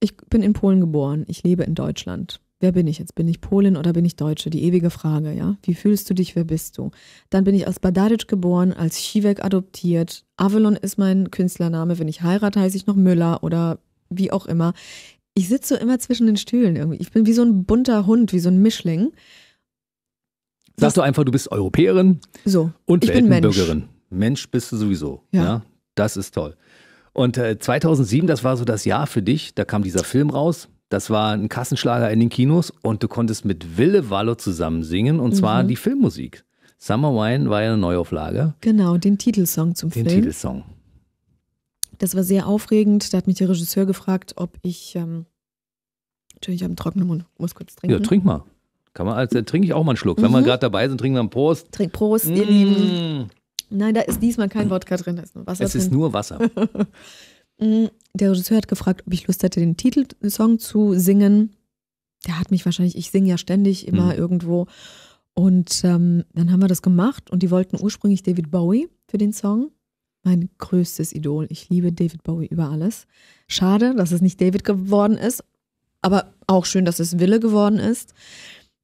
ich bin in Polen geboren, ich lebe in Deutschland. Wer bin ich jetzt? Bin ich Polin oder bin ich Deutsche? Die ewige Frage, ja? Wie fühlst du dich? Wer bist du? Dann bin ich als Badadic geboren, als Schivek adoptiert. Avalon ist mein Künstlername. Wenn ich heirate, heiße ich noch Müller oder wie auch immer. Ich sitze so immer zwischen den Stühlen irgendwie. Ich bin wie so ein bunter Hund, wie so ein Mischling. Sagst du einfach, du bist Europäerin so, und ich Weltenbürgerin. Mensch. Mensch. bist du sowieso. Ja. ja? Das ist toll. Und äh, 2007, das war so das Jahr für dich, da kam dieser Film raus. Das war ein Kassenschlager in den Kinos und du konntest mit Wille Wallo zusammen singen und zwar mhm. die Filmmusik. Summer Wine war ja eine Neuauflage. Genau, den Titelsong zum den Film. Den Titelsong. Das war sehr aufregend. Da hat mich der Regisseur gefragt, ob ich. Ähm, Entschuldigung, ich habe einen trockenen Mund. muss kurz trinken. Ja, trink mal. Kann man, also, trinke ich auch mal einen Schluck. Mhm. Wenn wir mhm. gerade dabei sind, trinken wir einen Prost. Trink Prost, ihr mm. Lieben. Nein, da ist diesmal kein Wodka drin, da ist nur Wasser es drin. ist nur Wasser. Mm der Regisseur hat gefragt, ob ich Lust hätte, den Titelsong zu singen. Der hat mich wahrscheinlich, ich singe ja ständig immer mhm. irgendwo. Und ähm, dann haben wir das gemacht und die wollten ursprünglich David Bowie für den Song. Mein größtes Idol. Ich liebe David Bowie über alles. Schade, dass es nicht David geworden ist, aber auch schön, dass es Wille geworden ist.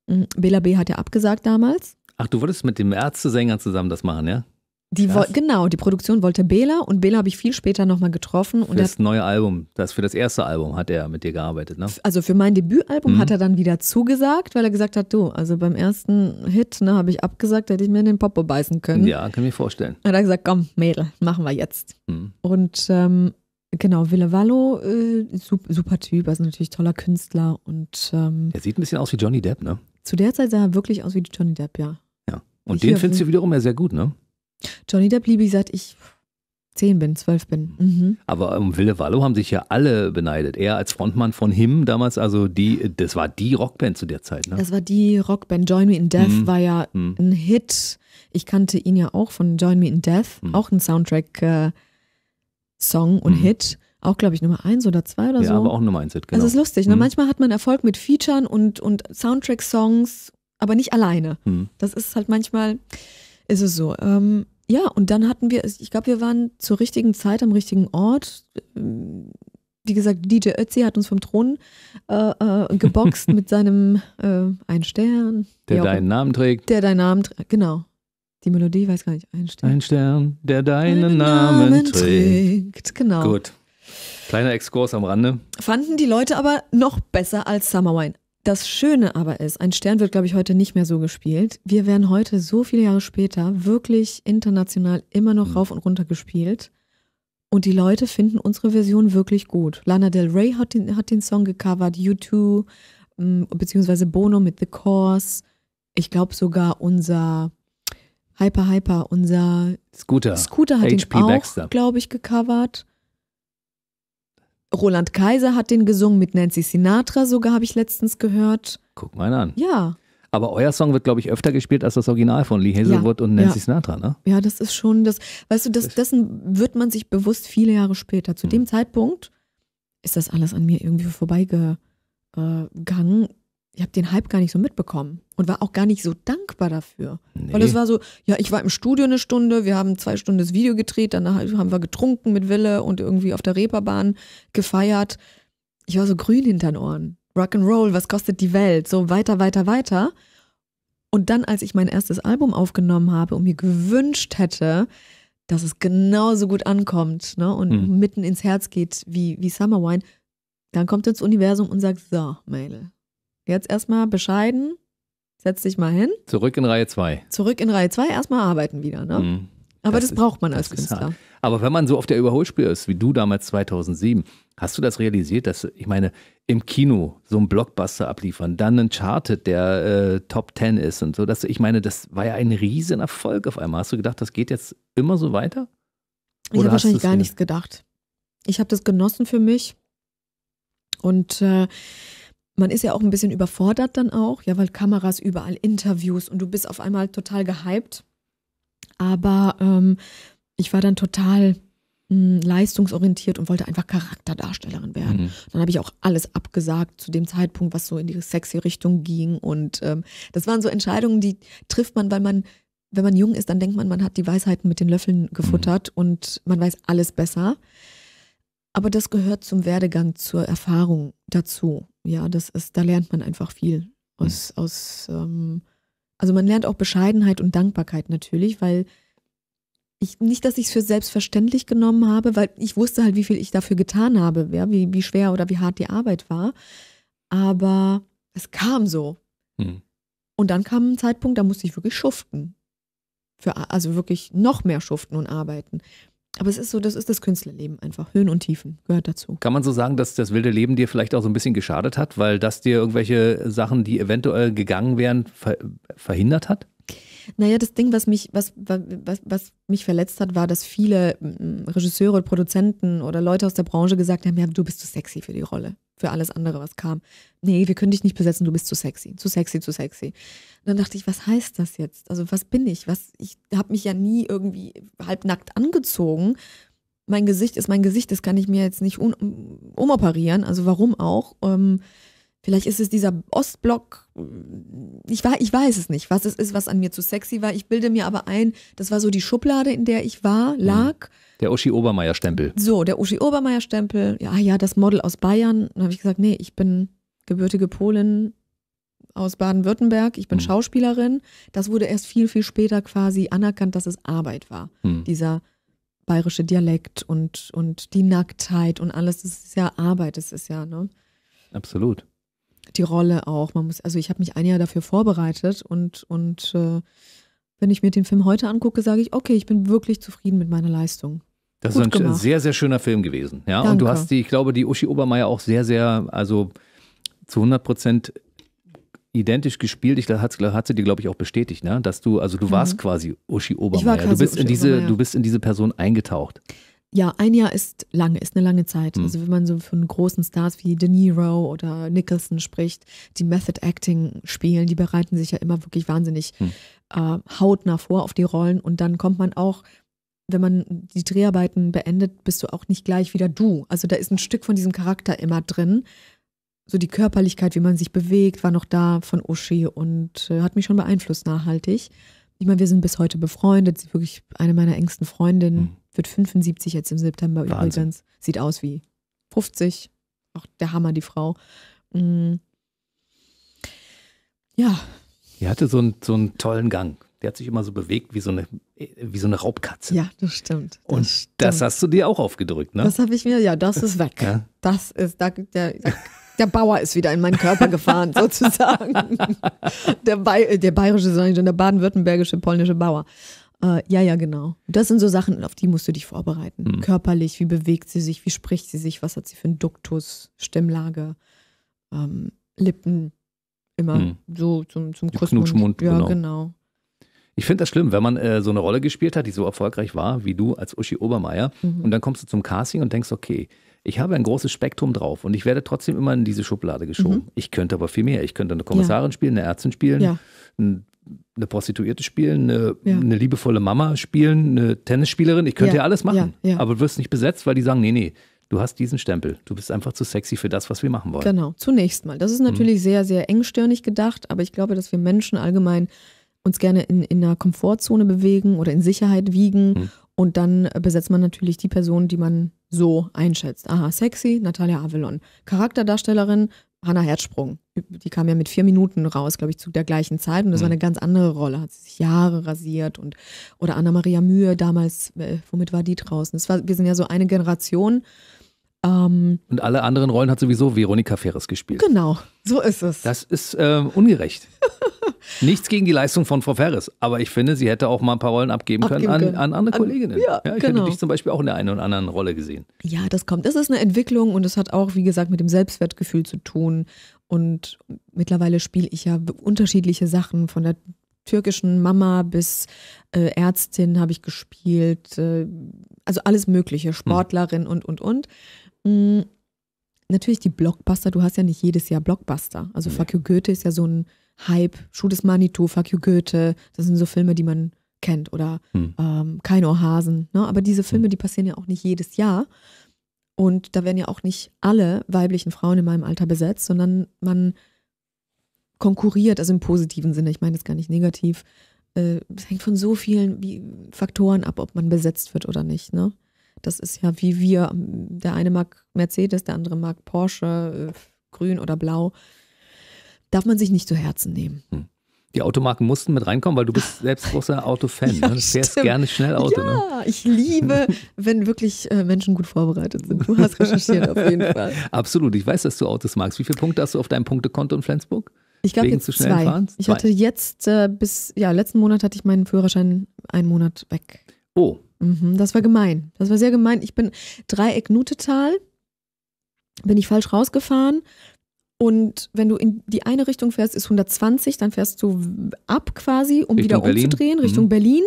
Hm, Bela B. hat ja abgesagt damals. Ach, du wolltest mit dem Ärztesänger zusammen das machen, ja? Die genau, die Produktion wollte Bela und Bela habe ich viel später nochmal getroffen. Für das neue Album, das für das erste Album hat er mit dir gearbeitet, ne? Also für mein Debütalbum mhm. hat er dann wieder zugesagt, weil er gesagt hat, du, also beim ersten Hit ne, habe ich abgesagt, hätte ich mir in den Popo beißen können. Ja, kann ich mir vorstellen. Hat er gesagt, komm, Mädel, machen wir jetzt. Mhm. Und ähm, genau, Wille Wallo, äh, super Typ, also natürlich toller Künstler und ähm, Er sieht ein bisschen aus wie Johnny Depp, ne? Zu der Zeit sah er wirklich aus wie Johnny Depp, ja. Ja. Und ich den findest du wiederum ja sehr gut, ne? Johnny Depp Liebe ich seit ich zehn bin, zwölf bin. Mhm. Aber um ähm, Wille Wallo haben sich ja alle beneidet. Er als Frontmann von Him damals, also die, das war die Rockband zu der Zeit. Ne? Das war die Rockband. Join Me in Death mhm. war ja mhm. ein Hit. Ich kannte ihn ja auch von Join Me in Death, mhm. auch ein Soundtrack-Song äh, und mhm. Hit. Auch, glaube ich, Nummer eins oder zwei oder ja, so. Ja, aber auch Nummer eins Hit, also, genau. Das ist lustig. Ne? Mhm. Manchmal hat man Erfolg mit Featuren und, und Soundtrack-Songs, aber nicht alleine. Das ist halt manchmal ist es so. Ähm, ja, und dann hatten wir, ich glaube, wir waren zur richtigen Zeit am richtigen Ort. Ähm, wie gesagt, DJ Ötzi hat uns vom Thron äh, äh, geboxt mit seinem äh, Ein Stern. Der deinen Namen trägt. Der deinen Namen trägt, genau. Die Melodie weiß gar nicht. Ein Stern. Ein Stern, der deinen, deinen Namen, Namen trägt. trägt. Genau. Gut. Kleiner Exkurs am Rande. Fanden die Leute aber noch besser als Summer Wine. Das Schöne aber ist, ein Stern wird, glaube ich, heute nicht mehr so gespielt. Wir werden heute, so viele Jahre später, wirklich international immer noch mhm. rauf und runter gespielt. Und die Leute finden unsere Version wirklich gut. Lana Del Rey hat den, hat den Song gecovert, U2, mm, beziehungsweise Bono mit The Course. Ich glaube sogar unser Hyper Hyper, unser Scooter, Scooter hat HP ihn auch, glaube ich, gecovert. Roland Kaiser hat den gesungen mit Nancy Sinatra, sogar habe ich letztens gehört. Guck mal an. Ja. Aber euer Song wird, glaube ich, öfter gespielt als das Original von Lee Hazelwood ja, und Nancy ja. Sinatra, ne? Ja, das ist schon, das, weißt du, das, dessen wird man sich bewusst viele Jahre später. Zu hm. dem Zeitpunkt ist das alles an mir irgendwie vorbeigegangen ich habe den Hype gar nicht so mitbekommen und war auch gar nicht so dankbar dafür. Nee. Weil es war so, ja, ich war im Studio eine Stunde, wir haben zwei Stunden das Video gedreht, danach haben wir getrunken mit Wille und irgendwie auf der Reeperbahn gefeiert. Ich war so grün hinter den Ohren. Rock'n'Roll, was kostet die Welt? So weiter, weiter, weiter. Und dann, als ich mein erstes Album aufgenommen habe und mir gewünscht hätte, dass es genauso gut ankommt ne, und mhm. mitten ins Herz geht wie, wie Summer Wine, dann kommt ins Universum und sagt, so, Mädel, jetzt erstmal bescheiden, setz dich mal hin. Zurück in Reihe 2. Zurück in Reihe 2, erstmal arbeiten wieder. Ne? Mhm. Aber das, das ist, braucht man als Künstler. Aber wenn man so auf der Überholspur ist, wie du damals 2007, hast du das realisiert, dass, ich meine, im Kino so ein Blockbuster abliefern, dann ein Charted, der äh, Top 10 ist und so, dass, ich meine, das war ja ein Riesenerfolg auf einmal. Hast du gedacht, das geht jetzt immer so weiter? Oder ich habe wahrscheinlich gar nichts gedacht. Ich habe das genossen für mich und äh, man ist ja auch ein bisschen überfordert dann auch, ja, weil Kameras überall, Interviews und du bist auf einmal total gehypt. Aber ähm, ich war dann total mh, hm, leistungsorientiert und wollte einfach Charakterdarstellerin werden. Mhm. Dann habe ich auch alles abgesagt zu dem Zeitpunkt, was so in die sexy Richtung ging. Und ähm, das waren so Entscheidungen, die trifft man, weil man, wenn man jung ist, dann denkt man, man hat die Weisheiten mit den Löffeln mhm. gefuttert mhm. und man weiß alles besser. Aber das gehört zum Werdegang, zur Erfahrung dazu ja, das ist, da lernt man einfach viel hm. aus, mhm. aus ähm, also man lernt auch Bescheidenheit und Dankbarkeit natürlich, weil ich, nicht, dass ich es für selbstverständlich genommen habe, weil ich wusste halt, wie viel ich dafür getan habe, ja, wie, wie schwer oder wie hart die Arbeit war. Aber es kam so. Mhm. Und dann kam ein Zeitpunkt, da musste ich wirklich schuften. Für, also wirklich noch mehr schuften und arbeiten. Aber es ist so, das ist das Künstlerleben einfach. Höhen und Tiefen gehört dazu. Kann man so sagen, dass das wilde Leben dir vielleicht auch so ein bisschen geschadet hat, weil das dir irgendwelche Sachen, die eventuell gegangen wären, ver verhindert hat? Naja, das Ding, was mich, was, was, was mich verletzt hat, war, dass viele Regisseure und Produzenten oder Leute aus der Branche gesagt haben, ja, du bist zu sexy für die Rolle, für alles andere, was kam. Nee, wir können dich nicht besetzen, du bist zu sexy, zu sexy, zu sexy. Und dann dachte ich, was heißt das jetzt? Also was bin ich? Was, ich habe mich ja nie irgendwie halbnackt angezogen. Mein Gesicht ist mein Gesicht, das kann ich mir jetzt nicht umoperieren, also warum auch? Ähm, Vielleicht ist es dieser Ostblock. Ich, war, ich weiß es nicht, was es ist, was an mir zu sexy war. Ich bilde mir aber ein, das war so die Schublade, in der ich war, mhm. lag. Der Uschi Obermeier-Stempel. So, der Uschi Obermeier-Stempel. Ja, ja, das Model aus Bayern. Dann habe ich gesagt, nee, ich bin gebürtige Polin aus Baden-Württemberg. Ich bin mhm. Schauspielerin. Das wurde erst viel, viel später quasi anerkannt, dass es Arbeit war. Mhm. Dieser bayerische Dialekt und, und die Nacktheit und alles. Das ist ja Arbeit. Das ist ja, ne? Absolut die Rolle auch. Man muss, also ich habe mich ein Jahr dafür vorbereitet und, und äh, wenn ich mir den Film heute angucke, sage ich, okay, ich bin wirklich zufrieden mit meiner Leistung. Das Gut ist ein gemacht. sehr, sehr schöner Film gewesen. Ja, und du hast die, ich glaube, die Uschi Obermeier auch sehr, sehr, also zu 100 Prozent identisch gespielt. Ich hat, hat sie dir, glaube ich, auch bestätigt, ne? Dass du, also du warst mhm. quasi Uschi Obermeier. Quasi du bist Uschi in diese, Obermeier. du bist in diese Person eingetaucht ja, ein Jahr ist lange, ist eine lange Zeit. Mhm. Also wenn man so von großen Stars wie De Niro oder Nicholson spricht, die Method Acting spielen, die bereiten sich ja immer wirklich wahnsinnig mhm. äh, hautnah vor auf die Rollen und dann kommt man auch, wenn man die Dreharbeiten beendet, bist du auch nicht gleich wieder du. Also da ist ein Stück von diesem Charakter immer drin. So die Körperlichkeit, wie man sich bewegt, war noch da von Uschi und äh, hat mich schon beeinflusst nachhaltig. Ich meine, wir sind bis heute befreundet, sie ist wirklich eine meiner engsten Freundinnen. Mhm wird 75 jetzt im September Wahnsinn. übrigens. Sieht aus wie 50. Auch der Hammer, die Frau. Mhm. Ja. Die hatte so einen, so einen tollen Gang. Die hat sich immer so bewegt wie so eine, wie so eine Raubkatze. Ja, das stimmt. Das und stimmt. das hast du dir auch aufgedrückt, ne? Das habe ich mir, ja, das ist weg. Ja. Das ist, da, der, der Bauer ist wieder in meinen Körper gefahren, sozusagen. Der, ba der bayerische, sondern der baden-württembergische polnische Bauer. Äh, ja, ja, genau. Das sind so Sachen, auf die musst du dich vorbereiten. Mhm. Körperlich, wie bewegt sie sich, wie spricht sie sich, was hat sie für einen Duktus, Stimmlage, ähm, Lippen, immer mhm. so zum, zum Kussmund. Knutschmund, ja, genau. genau. Ich finde das schlimm, wenn man äh, so eine Rolle gespielt hat, die so erfolgreich war wie du als Uschi Obermeier. Mhm. Und dann kommst du zum Casting und denkst, okay, ich habe ein großes Spektrum drauf und ich werde trotzdem immer in diese Schublade geschoben. Mhm. Ich könnte aber viel mehr. Ich könnte eine Kommissarin ja. spielen, eine Ärztin spielen, ja. einen eine Prostituierte spielen, eine, ja. eine, liebevolle Mama spielen, eine Tennisspielerin. Ich könnte ja, ja alles machen, ja, aber du wirst nicht besetzt, weil die sagen, nee, nee, du hast diesen Stempel. Du bist einfach zu sexy für das, was wir machen wollen. Genau, zunächst mal. Das ist natürlich mhm. sehr, sehr engstirnig gedacht, aber ich glaube, dass wir Menschen allgemein uns gerne in, in einer Komfortzone bewegen oder in Sicherheit wiegen. Mhm. Und dann besetzt man natürlich die Person, die man so einschätzt. Aha, sexy, Natalia Avellon. Charakterdarstellerin, Hannah Herzsprung. Die kam ja mit vier Minuten raus, glaube ich, zu der gleichen Zeit. Und das mhm. war eine ganz andere Rolle. Hat sich Jahre rasiert und oder Anna-Maria Mühe damals, äh, womit war die draußen? Das war, wir sind ja so eine Generation, ähm, und alle anderen Rollen hat sowieso Veronika Ferres gespielt. Genau, so ist es. Das ist ähm, ungerecht. Nichts gegen die Leistung von Frau Ferres, aber ich finde, sie hätte auch mal ein paar Rollen abgeben, abgeben können, können, An, an andere an, Kolleginnen. Ja, ja, ich genau. hätte dich zum Beispiel auch in der einen oder anderen Rolle gesehen. Ja, das kommt. Das ist eine Entwicklung und es hat auch, wie gesagt, mit dem Selbstwertgefühl zu tun. Und mittlerweile spiele ich ja unterschiedliche Sachen von der türkischen Mama bis äh, Ärztin habe ich gespielt, äh, also alles Mögliche, hm. Sportlerin hm. und, und, und. Mm, natürlich die Blockbuster, du hast ja nicht jedes Jahr Blockbuster. Also nee. Fuck You Goethe ist ja so ein Hype. Schuh des Manitou, Fuck You Goethe, das sind so Filme, die man kennt. Oder hm. ähm, Kein Ohrhasen. Ne? Aber diese Filme, hm. die passieren ja auch nicht jedes Jahr. Und da werden ja auch nicht alle weiblichen Frauen in meinem Alter besetzt, sondern man konkurriert, also im positiven Sinne. Ich meine das gar nicht negativ. Äh, es äh, hängt von so vielen Faktoren ab, ob man besetzt wird oder nicht. Ne? Das ist ja wie wir. Der eine mag Mercedes, der andere mag Porsche, äh, grün oder blau. Darf man sich nicht zu Herzen nehmen. Hm. Die Automarken mussten mit reinkommen, weil du bist selbst großer Autofan. Ja, ne? Du fährst stimmt. gerne schnell Auto. Ja, ne? ich liebe, wenn wirklich äh, Menschen gut vorbereitet sind. Du hast recherchiert auf jeden Fall. Absolut. Ich weiß, dass du Autos magst. Wie viele Punkte hast du auf deinem Punktekonto in Flensburg? Ich glaube jetzt zwei. zwei. Ich hatte jetzt äh, bis, ja, letzten Monat hatte ich meinen Führerschein einen Monat weg. Oh, Mhm, das war gemein. Das war sehr gemein. Ich bin Dreieck Nutetal, bin ich falsch rausgefahren. Und wenn du in die eine Richtung fährst, ist 120, dann fährst du ab quasi, um Richtung wieder umzudrehen, Berlin. Mhm. Richtung mhm. Berlin.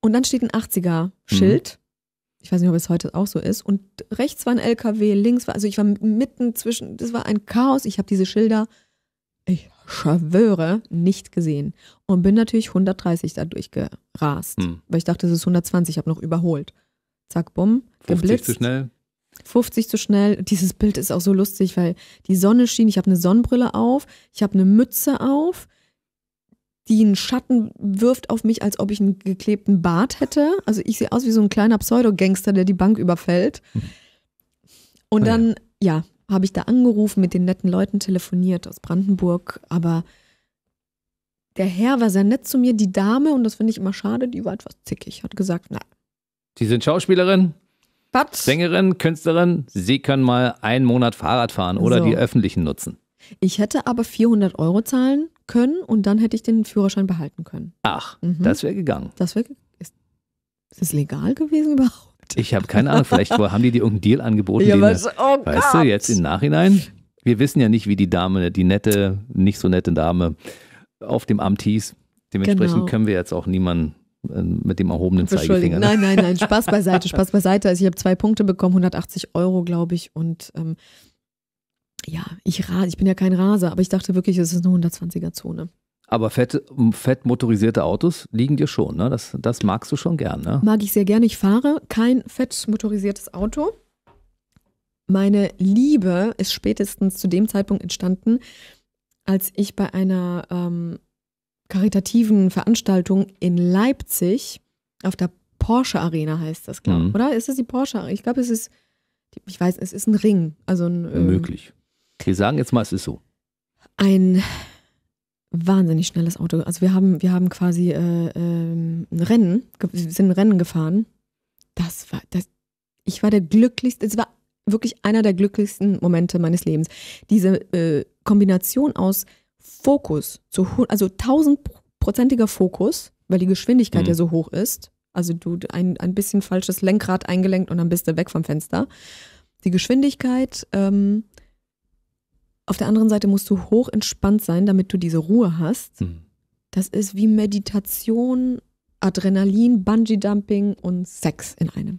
Und dann steht ein 80er-Schild. Mhm. Ich weiß nicht, ob es heute auch so ist. Und rechts war ein LKW, links war, also ich war mitten zwischen, das war ein Chaos. Ich habe diese Schilder, ich schwöre, nicht gesehen. Und bin natürlich 130 da durchgerast, hm. weil ich dachte, es ist 120, ich habe noch überholt. Zack, bumm, 50 geblitzt. 50 zu schnell. 50 zu schnell. Dieses Bild ist auch so lustig, weil die Sonne schien, ich habe eine Sonnenbrille auf, ich habe eine Mütze auf, die einen Schatten wirft auf mich, als ob ich einen geklebten Bart hätte. Also ich sehe aus wie so ein kleiner Pseudogangster, der die Bank überfällt. Hm. Und ah, dann, ja, habe ich da angerufen, mit den netten Leuten telefoniert aus Brandenburg, aber der Herr war sehr nett zu mir, die Dame, und das finde ich immer schade, die war etwas zickig, hat gesagt, na. Sie sind Schauspielerin, But, Sängerin, Künstlerin, Sie können mal einen Monat Fahrrad fahren oder so. die öffentlichen nutzen. Ich hätte aber 400 Euro zahlen können und dann hätte ich den Führerschein behalten können. Ach, mhm. das wäre gegangen. Das wäre, ist, ist es legal gewesen überhaupt? gesagt? Ich habe keine Ahnung. Vielleicht haben die dir irgendeinen Deal angeboten. Ja, was, oh weißt Gott. du, jetzt im Nachhinein? Wir wissen ja nicht, wie die Dame, die nette, nicht so nette Dame auf dem Amt hieß. Dementsprechend genau. können wir jetzt auch niemanden äh, mit dem erhobenen Zeigefinger. Ne? Nein, nein, nein, Spaß beiseite, Spaß beiseite. Also ich habe zwei Punkte bekommen, 180 Euro, glaube ich. Und ähm, ja, ich, ich bin ja kein Raser, aber ich dachte wirklich, es ist eine 120er-Zone. Aber fett, fett motorisierte Autos liegen dir schon, ne? Das, das magst du schon gern, ne? Mag ich sehr gerne. Ich fahre kein fett motorisiertes Auto. Meine Liebe ist spätestens zu dem Zeitpunkt entstanden, als ich bei einer ähm, karitativen Veranstaltung in Leipzig auf der Porsche Arena heißt das, glaube ich. Mhm. Oder ist es die Porsche Arena? Ich glaube, es ist, ich weiß, es ist ein Ring. Also ein, ähm, Möglich. Wir sagen jetzt mal, es ist so. Ein wahnsinnig schnelles Auto. Also wir haben, wir haben quasi äh, äh, ein Rennen, sind ein Rennen gefahren. Das war, das, ich war der glücklichste, es war wirklich einer der glücklichsten Momente meines Lebens. Diese äh, Kombination aus Fokus, zu, also tausendprozentiger Fokus, weil die Geschwindigkeit mhm. ja so hoch ist. Also du ein, ein bisschen falsches Lenkrad eingelenkt und dann bist du weg vom Fenster. Die Geschwindigkeit, ähm, auf der anderen Seite musst du hoch entspannt sein, damit du diese Ruhe hast. Mhm. Das ist wie Meditation, Adrenalin, Bungee-Dumping und Sex in einem.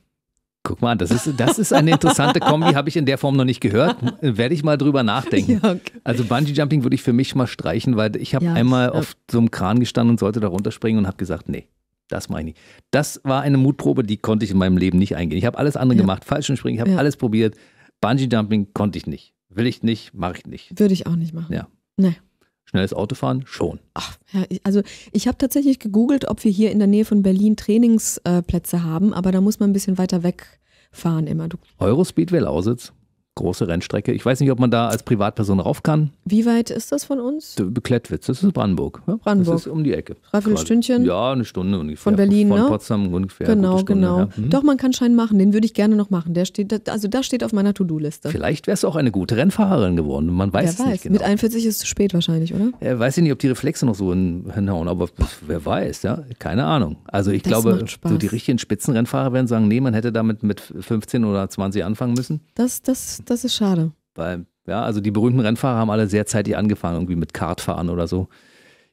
Guck mal, das ist, das ist eine interessante Kombi, habe ich in der Form noch nicht gehört. Werde ich mal drüber nachdenken. Ja, okay. Also Bungee Jumping würde ich für mich mal streichen, weil ich habe ja, einmal ja. auf so einem Kran gestanden und sollte da runterspringen und habe gesagt, nee, das meine ich. Das war eine Mutprobe, die konnte ich in meinem Leben nicht eingehen. Ich habe alles andere gemacht, springen, ich habe alles probiert. Bungee Jumping konnte ich nicht. Will ich nicht, mache ich nicht. Würde ich auch nicht machen. Ja. Nee. Schnelles Autofahren schon. Ach, ja, also ich habe tatsächlich gegoogelt, ob wir hier in der Nähe von Berlin Trainingsplätze haben, aber da muss man ein bisschen weiter wegfahren immer. Du Eurospeedway Lausitz große Rennstrecke. Ich weiß nicht, ob man da als Privatperson rauf kann. Wie weit ist das von uns? Klettwitz, das ist Brandenburg. Ja? Ne? Brandenburg. Das ist um die Ecke. Dreiviertel Stündchen? Ja, eine Stunde ungefähr. Von Berlin, Von ne? Potsdam ungefähr. Genau, Stunde, genau. Ja. Mhm. Doch, man kann Schein machen, den würde ich gerne noch machen. Der steht, also das steht auf meiner To-Do-Liste. Vielleicht wärst du auch eine gute Rennfahrerin geworden, man weiß wer es weiß. nicht genau. Mit 41 ist es zu spät wahrscheinlich, oder? Ja, weiß ich nicht, ob die Reflexe noch so hinhauen, aber wer weiß, ja, keine Ahnung. Also ich das glaube, so die richtigen Spitzenrennfahrer werden sagen, nee, man hätte damit mit 15 oder 20 anfangen müssen. Das, das das ist schade. Weil, ja, also die berühmten Rennfahrer haben alle sehr zeitig angefangen, irgendwie mit Kartfahren oder so.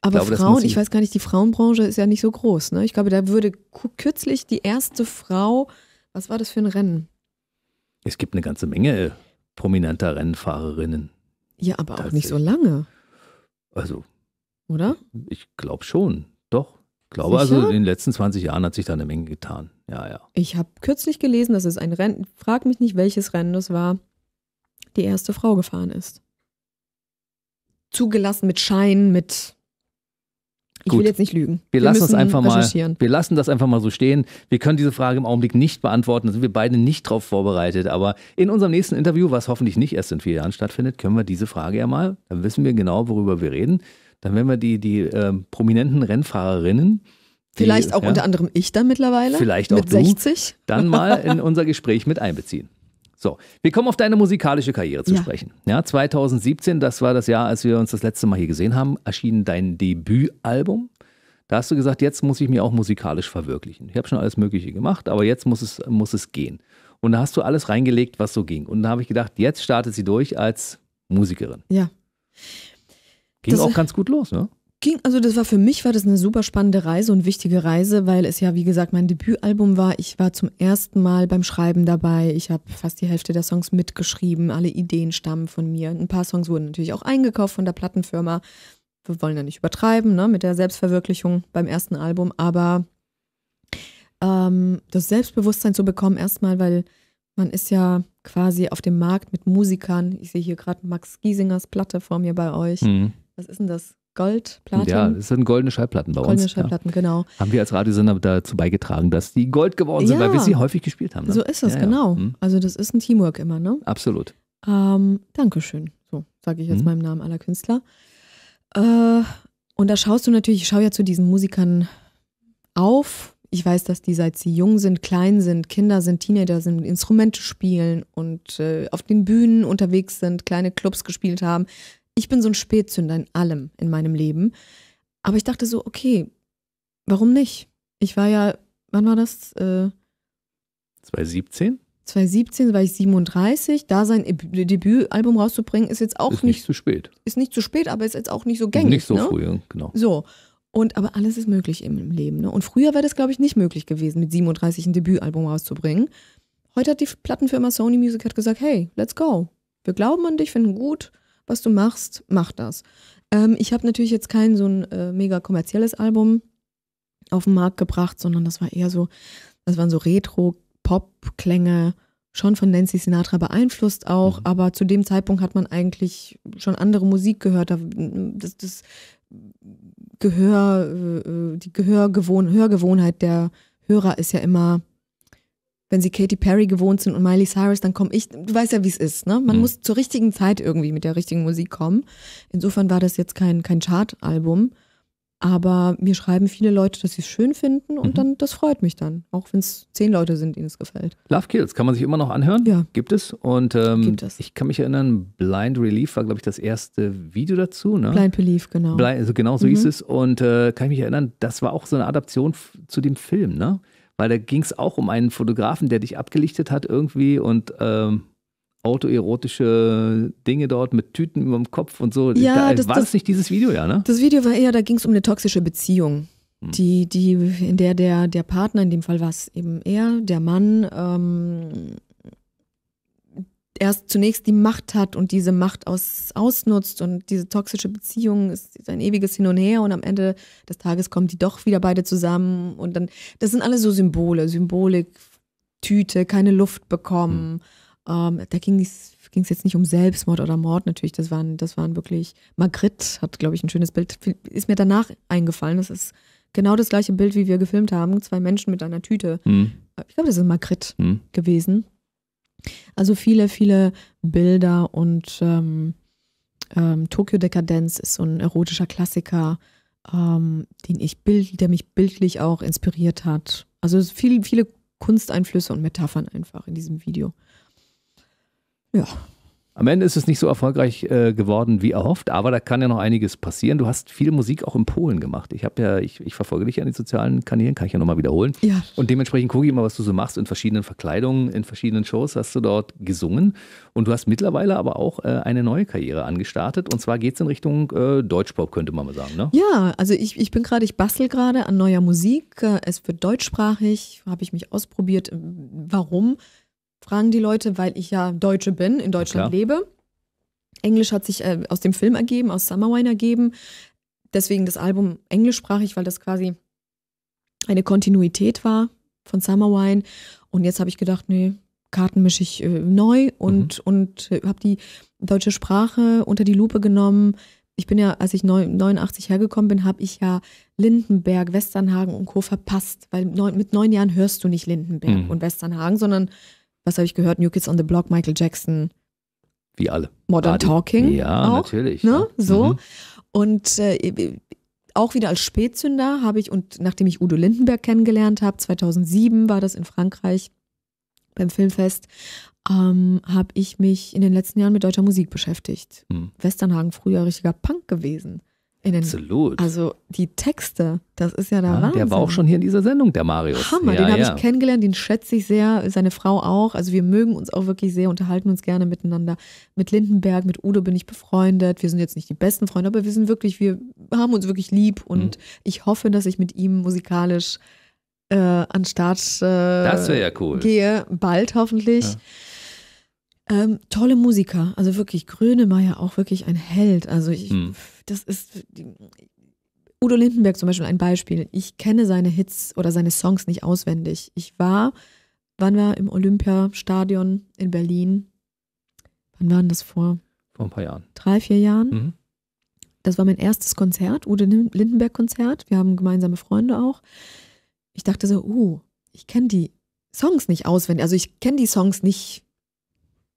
Aber glaube, Frauen, ich weiß gar nicht, die Frauenbranche ist ja nicht so groß. Ne? Ich glaube, da würde kürzlich die erste Frau, was war das für ein Rennen? Es gibt eine ganze Menge äh, prominenter Rennfahrerinnen. Ja, aber auch nicht so lange. Also. Oder? Ich glaube schon, doch. Ich glaube, Sicher? also in den letzten 20 Jahren hat sich da eine Menge getan. Ja, ja. Ich habe kürzlich gelesen, das ist ein Rennen, frag mich nicht, welches Rennen das war die erste Frau gefahren ist. Zugelassen mit Schein, mit ich Gut. will jetzt nicht lügen. Wir, wir lassen es einfach mal. Wir lassen das einfach mal so stehen. Wir können diese Frage im Augenblick nicht beantworten. Da sind wir beide nicht drauf vorbereitet. Aber in unserem nächsten Interview, was hoffentlich nicht erst in vier Jahren stattfindet, können wir diese Frage ja mal. Dann wissen wir genau, worüber wir reden. Dann werden wir die, die äh, prominenten Rennfahrerinnen. Die, vielleicht auch ja, unter anderem ich dann mittlerweile. Vielleicht auch mit du, 60. Dann mal in unser Gespräch mit einbeziehen. So, wir kommen auf deine musikalische Karriere zu ja. sprechen. Ja, 2017, das war das Jahr, als wir uns das letzte Mal hier gesehen haben, erschien dein Debütalbum. Da hast du gesagt, jetzt muss ich mich auch musikalisch verwirklichen. Ich habe schon alles Mögliche gemacht, aber jetzt muss es, muss es gehen. Und da hast du alles reingelegt, was so ging. Und da habe ich gedacht, jetzt startet sie durch als Musikerin. Ja. Ging das auch ganz gut los, ne? ging, also das war für mich war das eine super spannende Reise und wichtige Reise, weil es ja wie gesagt mein Debütalbum war. Ich war zum ersten Mal beim Schreiben dabei. Ich habe fast die Hälfte der Songs mitgeschrieben. Alle Ideen stammen von mir. Ein paar Songs wurden natürlich auch eingekauft von der Plattenfirma. Wir wollen ja nicht übertreiben, ne, mit der Selbstverwirklichung beim ersten Album, aber ähm, das Selbstbewusstsein zu bekommen erstmal, weil man ist ja quasi auf dem Markt mit Musikern. Ich sehe hier gerade Max Giesingers Platte vor mir bei euch. Mhm. Was ist denn das? Gold, Platin. Ja, das sind goldene Schallplatten bei goldene uns. Goldene Schallplatten, ja. genau. Haben wir als Radiosender dazu beigetragen, dass die Gold geworden sind, ja. weil wir sie häufig gespielt haben. Ne? So ist das, ja, genau. Hm. Also das ist ein Teamwork immer, ne? Absolut. Ähm, Dankeschön. So sage ich jetzt hm. meinem Namen aller Künstler. Äh, und da schaust du natürlich, ich schaue ja zu diesen Musikern auf. Ich weiß, dass die, seit sie jung sind, klein sind, Kinder sind, Teenager sind, Instrumente spielen und äh, auf den Bühnen unterwegs sind, kleine Clubs gespielt haben, ich bin so ein Spätzünder in allem in meinem Leben. Aber ich dachte so, okay, warum nicht? Ich war ja, wann war das? Äh, 2017? 2017 war ich 37. Da sein Debütalbum rauszubringen, ist jetzt auch ist nicht, nicht, zu spät. Ist nicht zu spät, aber ist jetzt auch nicht so gängig. Nicht so ne? früh, genau. So. Und aber alles ist möglich im Leben. Ne? Und früher wäre das, glaube ich, nicht möglich gewesen, mit 37 ein Debütalbum rauszubringen. Heute hat die Plattenfirma Sony Music hat gesagt, hey, let's go. Wir glauben an dich, finden gut was du machst, mach das. Ähm, ich habe natürlich jetzt kein so ein äh, mega kommerzielles Album auf den Markt gebracht, sondern das war eher so, das waren so Retro-Pop-Klänge, schon von Nancy Sinatra beeinflusst auch, mhm. aber zu dem Zeitpunkt hat man eigentlich schon andere Musik gehört. Das, das Gehör, äh, äh, die Gehörgewohn Hörgewohnheit der Hörer ist ja immer wenn sie Katy Perry gewohnt sind und Miley Cyrus, dann komme ich. Du weißt ja, wie es ist. Ne? Man mhm. muss zur richtigen Zeit irgendwie mit der richtigen Musik kommen. Insofern war das jetzt kein, kein Chart-Album. Aber mir schreiben viele Leute, dass sie es schön finden und mhm. dann, das freut mich dann, auch wenn es zehn Leute sind, denen es gefällt. Love Kills, kann man sich immer noch anhören? Ja. Gibt es. Und ähm, Gibt es. ich kann mich erinnern, Blind Relief war, glaube ich, das erste Video dazu. Ne? Blind Belief, genau. Blind, also genau so mhm. hieß es. Und äh, kann ich mich erinnern, das war auch so eine Adaption zu dem Film, ne? weil da ging es auch um einen Fotografen, der dich abgelichtet hat irgendwie und ähm, autoerotische Dinge dort mit Tüten über dem Kopf und so. Ja, da, das, war das, das nicht dieses Video, ja, ne? Das Video war eher, da ging es um eine toxische Beziehung. Hm. Die, die, in der der, der Partner, in dem Fall war es eben er, der Mann, ähm, erst zunächst die Macht hat und diese Macht aus, ausnutzt und diese toxische Beziehung ist ein ewiges Hin und Her und am Ende des Tages kommen die doch wieder beide zusammen und dann, das sind alles so Symbole, Symbolik, Tüte, keine Luft bekommen. Mhm. Ähm, da ging es jetzt nicht um Selbstmord oder Mord natürlich, das waren, das waren wirklich, Magritte hat, glaube ich, ein schönes Bild, ist mir danach eingefallen, das ist genau das gleiche Bild, wie wir gefilmt haben, zwei Menschen mit einer Tüte. Mhm. Ich glaube, das ist Magritte mhm. gewesen. Also viele, viele Bilder und ähm, ähm, Tokyo Dekadenz ist so ein erotischer Klassiker, ähm, den ich bild, der mich bildlich auch inspiriert hat. Also viele, viele Kunsteinflüsse und Metaphern einfach in diesem Video. Ja. Am Ende ist es nicht so erfolgreich äh, geworden wie erhofft, aber da kann ja noch einiges passieren. Du hast viel Musik auch in Polen gemacht. Ich habe ja, ich, ich, verfolge dich ja an den sozialen Kanälen, kann ich ja nochmal wiederholen. Ja. Und dementsprechend gucke ich mal, was du so machst in verschiedenen Verkleidungen, in verschiedenen Shows hast du dort gesungen. Und du hast mittlerweile aber auch äh, eine neue Karriere angestartet. Und zwar geht es in Richtung äh, Deutschpop, könnte man mal sagen. Ne? Ja, also ich, ich bin gerade, ich bastel gerade an neuer Musik. Äh, es wird deutschsprachig, habe ich mich ausprobiert. Warum? fragen die Leute, weil ich ja Deutsche bin, in Deutschland ja, lebe. Englisch hat sich äh, aus dem Film ergeben, aus Summerwine ergeben. Deswegen das Album englischsprachig, weil das quasi eine Kontinuität war von Summerwine. Und jetzt habe ich gedacht, nee, Karten mische ich äh, neu und, mhm. und äh, habe die deutsche Sprache unter die Lupe genommen. Ich bin ja, als ich 89 hergekommen bin, habe ich ja Lindenberg, Westernhagen und Co. verpasst, weil neun, mit neun Jahren hörst du nicht Lindenberg mhm. und Westernhagen, sondern was habe ich gehört? New Kids on the Block, Michael Jackson. Wie alle. Modern Adi. Talking. Ja, auch, natürlich. Ne? So. Mhm. Und äh, auch wieder als Spätzünder habe ich, und nachdem ich Udo Lindenberg kennengelernt habe, 2007 war das in Frankreich beim Filmfest, ähm, habe ich mich in den letzten Jahren mit deutscher Musik beschäftigt. Hm. Westernhagen früher richtiger Punk gewesen. In den, Absolut. Also die Texte, das ist ja der ja, Wahnsinn. Der war auch schon hier in dieser Sendung, der Marius. Hammer, ja, den habe ja. ich kennengelernt, den schätze ich sehr, seine Frau auch. Also wir mögen uns auch wirklich sehr, unterhalten uns gerne miteinander. Mit Lindenberg, mit Udo bin ich befreundet. Wir sind jetzt nicht die besten Freunde, aber wir sind wirklich, wir haben uns wirklich lieb und mhm. ich hoffe, dass ich mit ihm musikalisch äh, an Start äh, das ja cool. gehe, bald hoffentlich. Ja. Ähm, tolle Musiker, also wirklich Grönemeyer auch wirklich ein Held. Also ich, hm. das ist Udo Lindenberg zum Beispiel ein Beispiel. Ich kenne seine Hits oder seine Songs nicht auswendig. Ich war, wann war im Olympiastadion in Berlin? Wann waren das vor? Vor ein paar Jahren. Drei, vier Jahren. Mhm. Das war mein erstes Konzert, Udo Lindenberg-Konzert. Wir haben gemeinsame Freunde auch. Ich dachte so, uh, ich kenne die Songs nicht auswendig. Also ich kenne die Songs nicht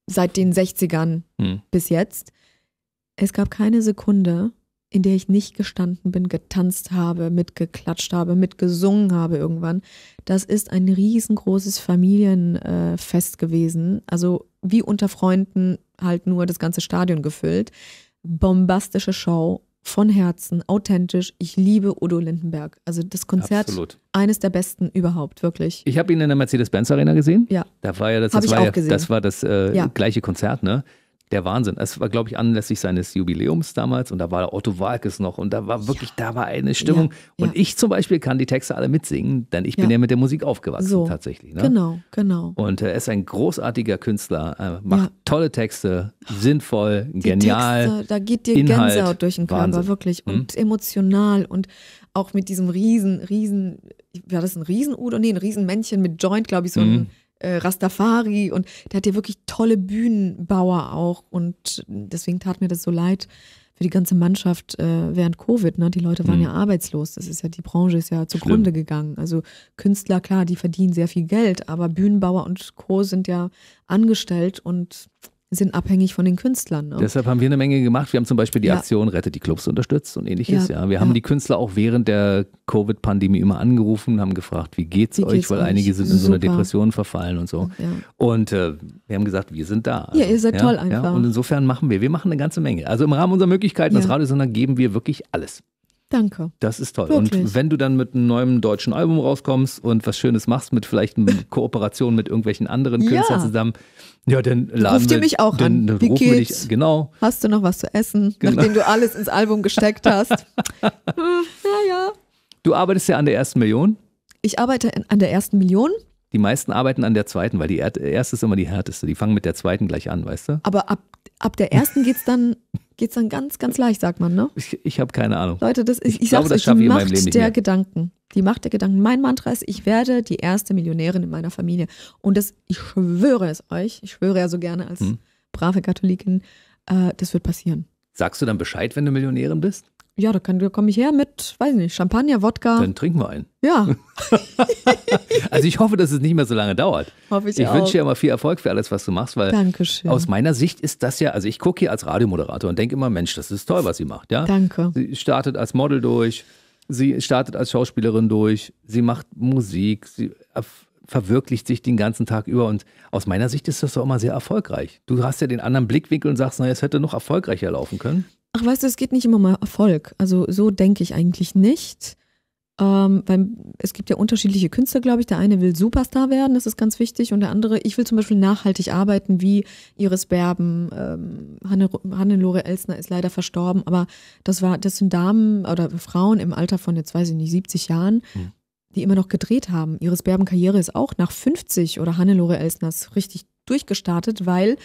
seit den 60ern hm. bis jetzt. Es gab keine Sekunde, in der ich nicht gestanden bin, getanzt habe, mitgeklatscht habe, mitgesungen habe irgendwann. Das ist ein riesengroßes Familienfest äh, gewesen. Also wie unter Freunden halt nur das ganze Stadion gefüllt. Bombastische Show, von Herzen, authentisch. Ich liebe Udo Lindenberg. Also das Konzert, Absolut. eines der besten überhaupt, wirklich. Ich habe ihn in der Mercedes-Benz-Arena gesehen. Ja. Da war ja das, das war ja, gesehen. das, war das äh, ja. gleiche Konzert, ne? der Wahnsinn. Es war, glaube ich, anlässlich seines Jubiläums damals und da war Otto Walkes noch und da war wirklich, ja. da war eine Stimmung. Ja. Und ich zum Beispiel kann die Texte alle mitsingen, denn ich bin ja mit der Musik aufgewachsen so. tatsächlich. Ne? Genau, genau. Und äh, er ist ein großartiger Künstler, äh, macht tolle Texte, sinnvoll, die genial. Texte, da geht dir Inhalt, Gänsehaut durch den Körper, Wahnsinn. wirklich. Hm? Und hm? emotional und auch mit diesem riesen, riesen, war das ein Riesenudel? Nee, ein Riesenmännchen mit Joint, glaube ich, so mhm. ein äh, Rastafari und der hat ja wirklich tolle Bühnenbauer auch und deswegen tat mir das so leid für die ganze Mannschaft äh, während Covid. Ne? Die Leute waren mhm. ja arbeitslos. Das ist ja, die Branche ist ja zugrunde Schlimm. gegangen. Also Künstler, klar, die verdienen sehr viel Geld, aber Bühnenbauer und Co. sind ja angestellt und sind abhängig von den Künstlern. Ne? Deshalb haben wir eine Menge gemacht. Wir haben zum Beispiel die ja. Aktion Rettet die Clubs unterstützt und ähnliches. Ja, ja. Wir haben ja. die Künstler auch während der Covid-Pandemie immer angerufen, haben gefragt, wie geht's, wie geht's euch, weil euch? einige sind in so eine Depression verfallen und so. Und äh, wir haben gesagt, wir sind da. Also, ja, ihr also, seid toll einfach. und insofern machen wir, wir machen eine ganze Menge. Also im Rahmen unserer Möglichkeiten als Radiosender geben wir wirklich alles. Danke. Das ist toll. Wirklich? Und wenn du dann mit einem neuen deutschen Album rauskommst und was Schönes machst mit vielleicht einer Kooperation mit irgendwelchen anderen Künstlern ja. zusammen, ja, dann laden Ruft wir, mich auch dann, an. Wie rufen geht's? dich, genau. Hast du noch was zu essen, genau. nachdem du alles ins Album gesteckt hast? Hm, ja, ja. Du arbeitest ja an der ersten Million. Ich arbeite an der ersten Million. Die meisten arbeiten an der zweiten, weil die erste ist immer die härteste. Die fangen mit der zweiten gleich an, weißt du? Aber ab, ab der ersten geht es dann geht's dann ganz, ganz leicht, sagt man, ne? Ich, ich habe keine Ahnung. Leute, das ist, ich, ich glaube, das schaffe ich in der mehr. Gedanken. Die Macht der Gedanken. Mein Mantra ist, ich werde die erste Millionärin in meiner Familie. Und das, ich schwöre es euch, ich schwöre ja so gerne als hm. brave Katholikin, äh, das wird passieren. Sagst du dann Bescheid, wenn du Millionärin bist? Ja, da, kann, da komme ich her mit, weiß nicht, Champagner, Wodka. Dann trinken wir einen. Ja. also ich hoffe, dass es nicht mehr so lange dauert. Hoffe ich, ich auch. Ich wünsche dir immer viel Erfolg für alles, was du machst, weil Dankeschön. aus meiner Sicht ist das ja, also ich gucke hier als Radiomoderator und denke immer, Mensch, das ist toll, was sie macht. Ja? Danke. Sie startet als Model durch, sie startet als Schauspielerin durch, sie macht Musik, sie verwirklicht sich den ganzen Tag über. Und aus meiner Sicht ist das doch immer sehr erfolgreich. Du hast ja den anderen Blickwinkel und sagst, naja, es hätte noch erfolgreicher laufen können. Ach, weißt du, es geht nicht immer mal Erfolg. Also so denke ich eigentlich nicht. Ähm, weil es gibt ja unterschiedliche Künstler, glaube ich. Der eine will Superstar werden, das ist ganz wichtig. Und der andere, ich will zum Beispiel nachhaltig arbeiten, wie Iris Berben. Ähm, Hanne, Hannelore Elsner ist leider verstorben, aber das war, das sind Damen oder Frauen im Alter von jetzt weiß ich nicht, 70 Jahren. Hm die immer noch gedreht haben. Iris Berben Karriere ist auch nach 50 oder Hannelore Elsners richtig durchgestartet, weil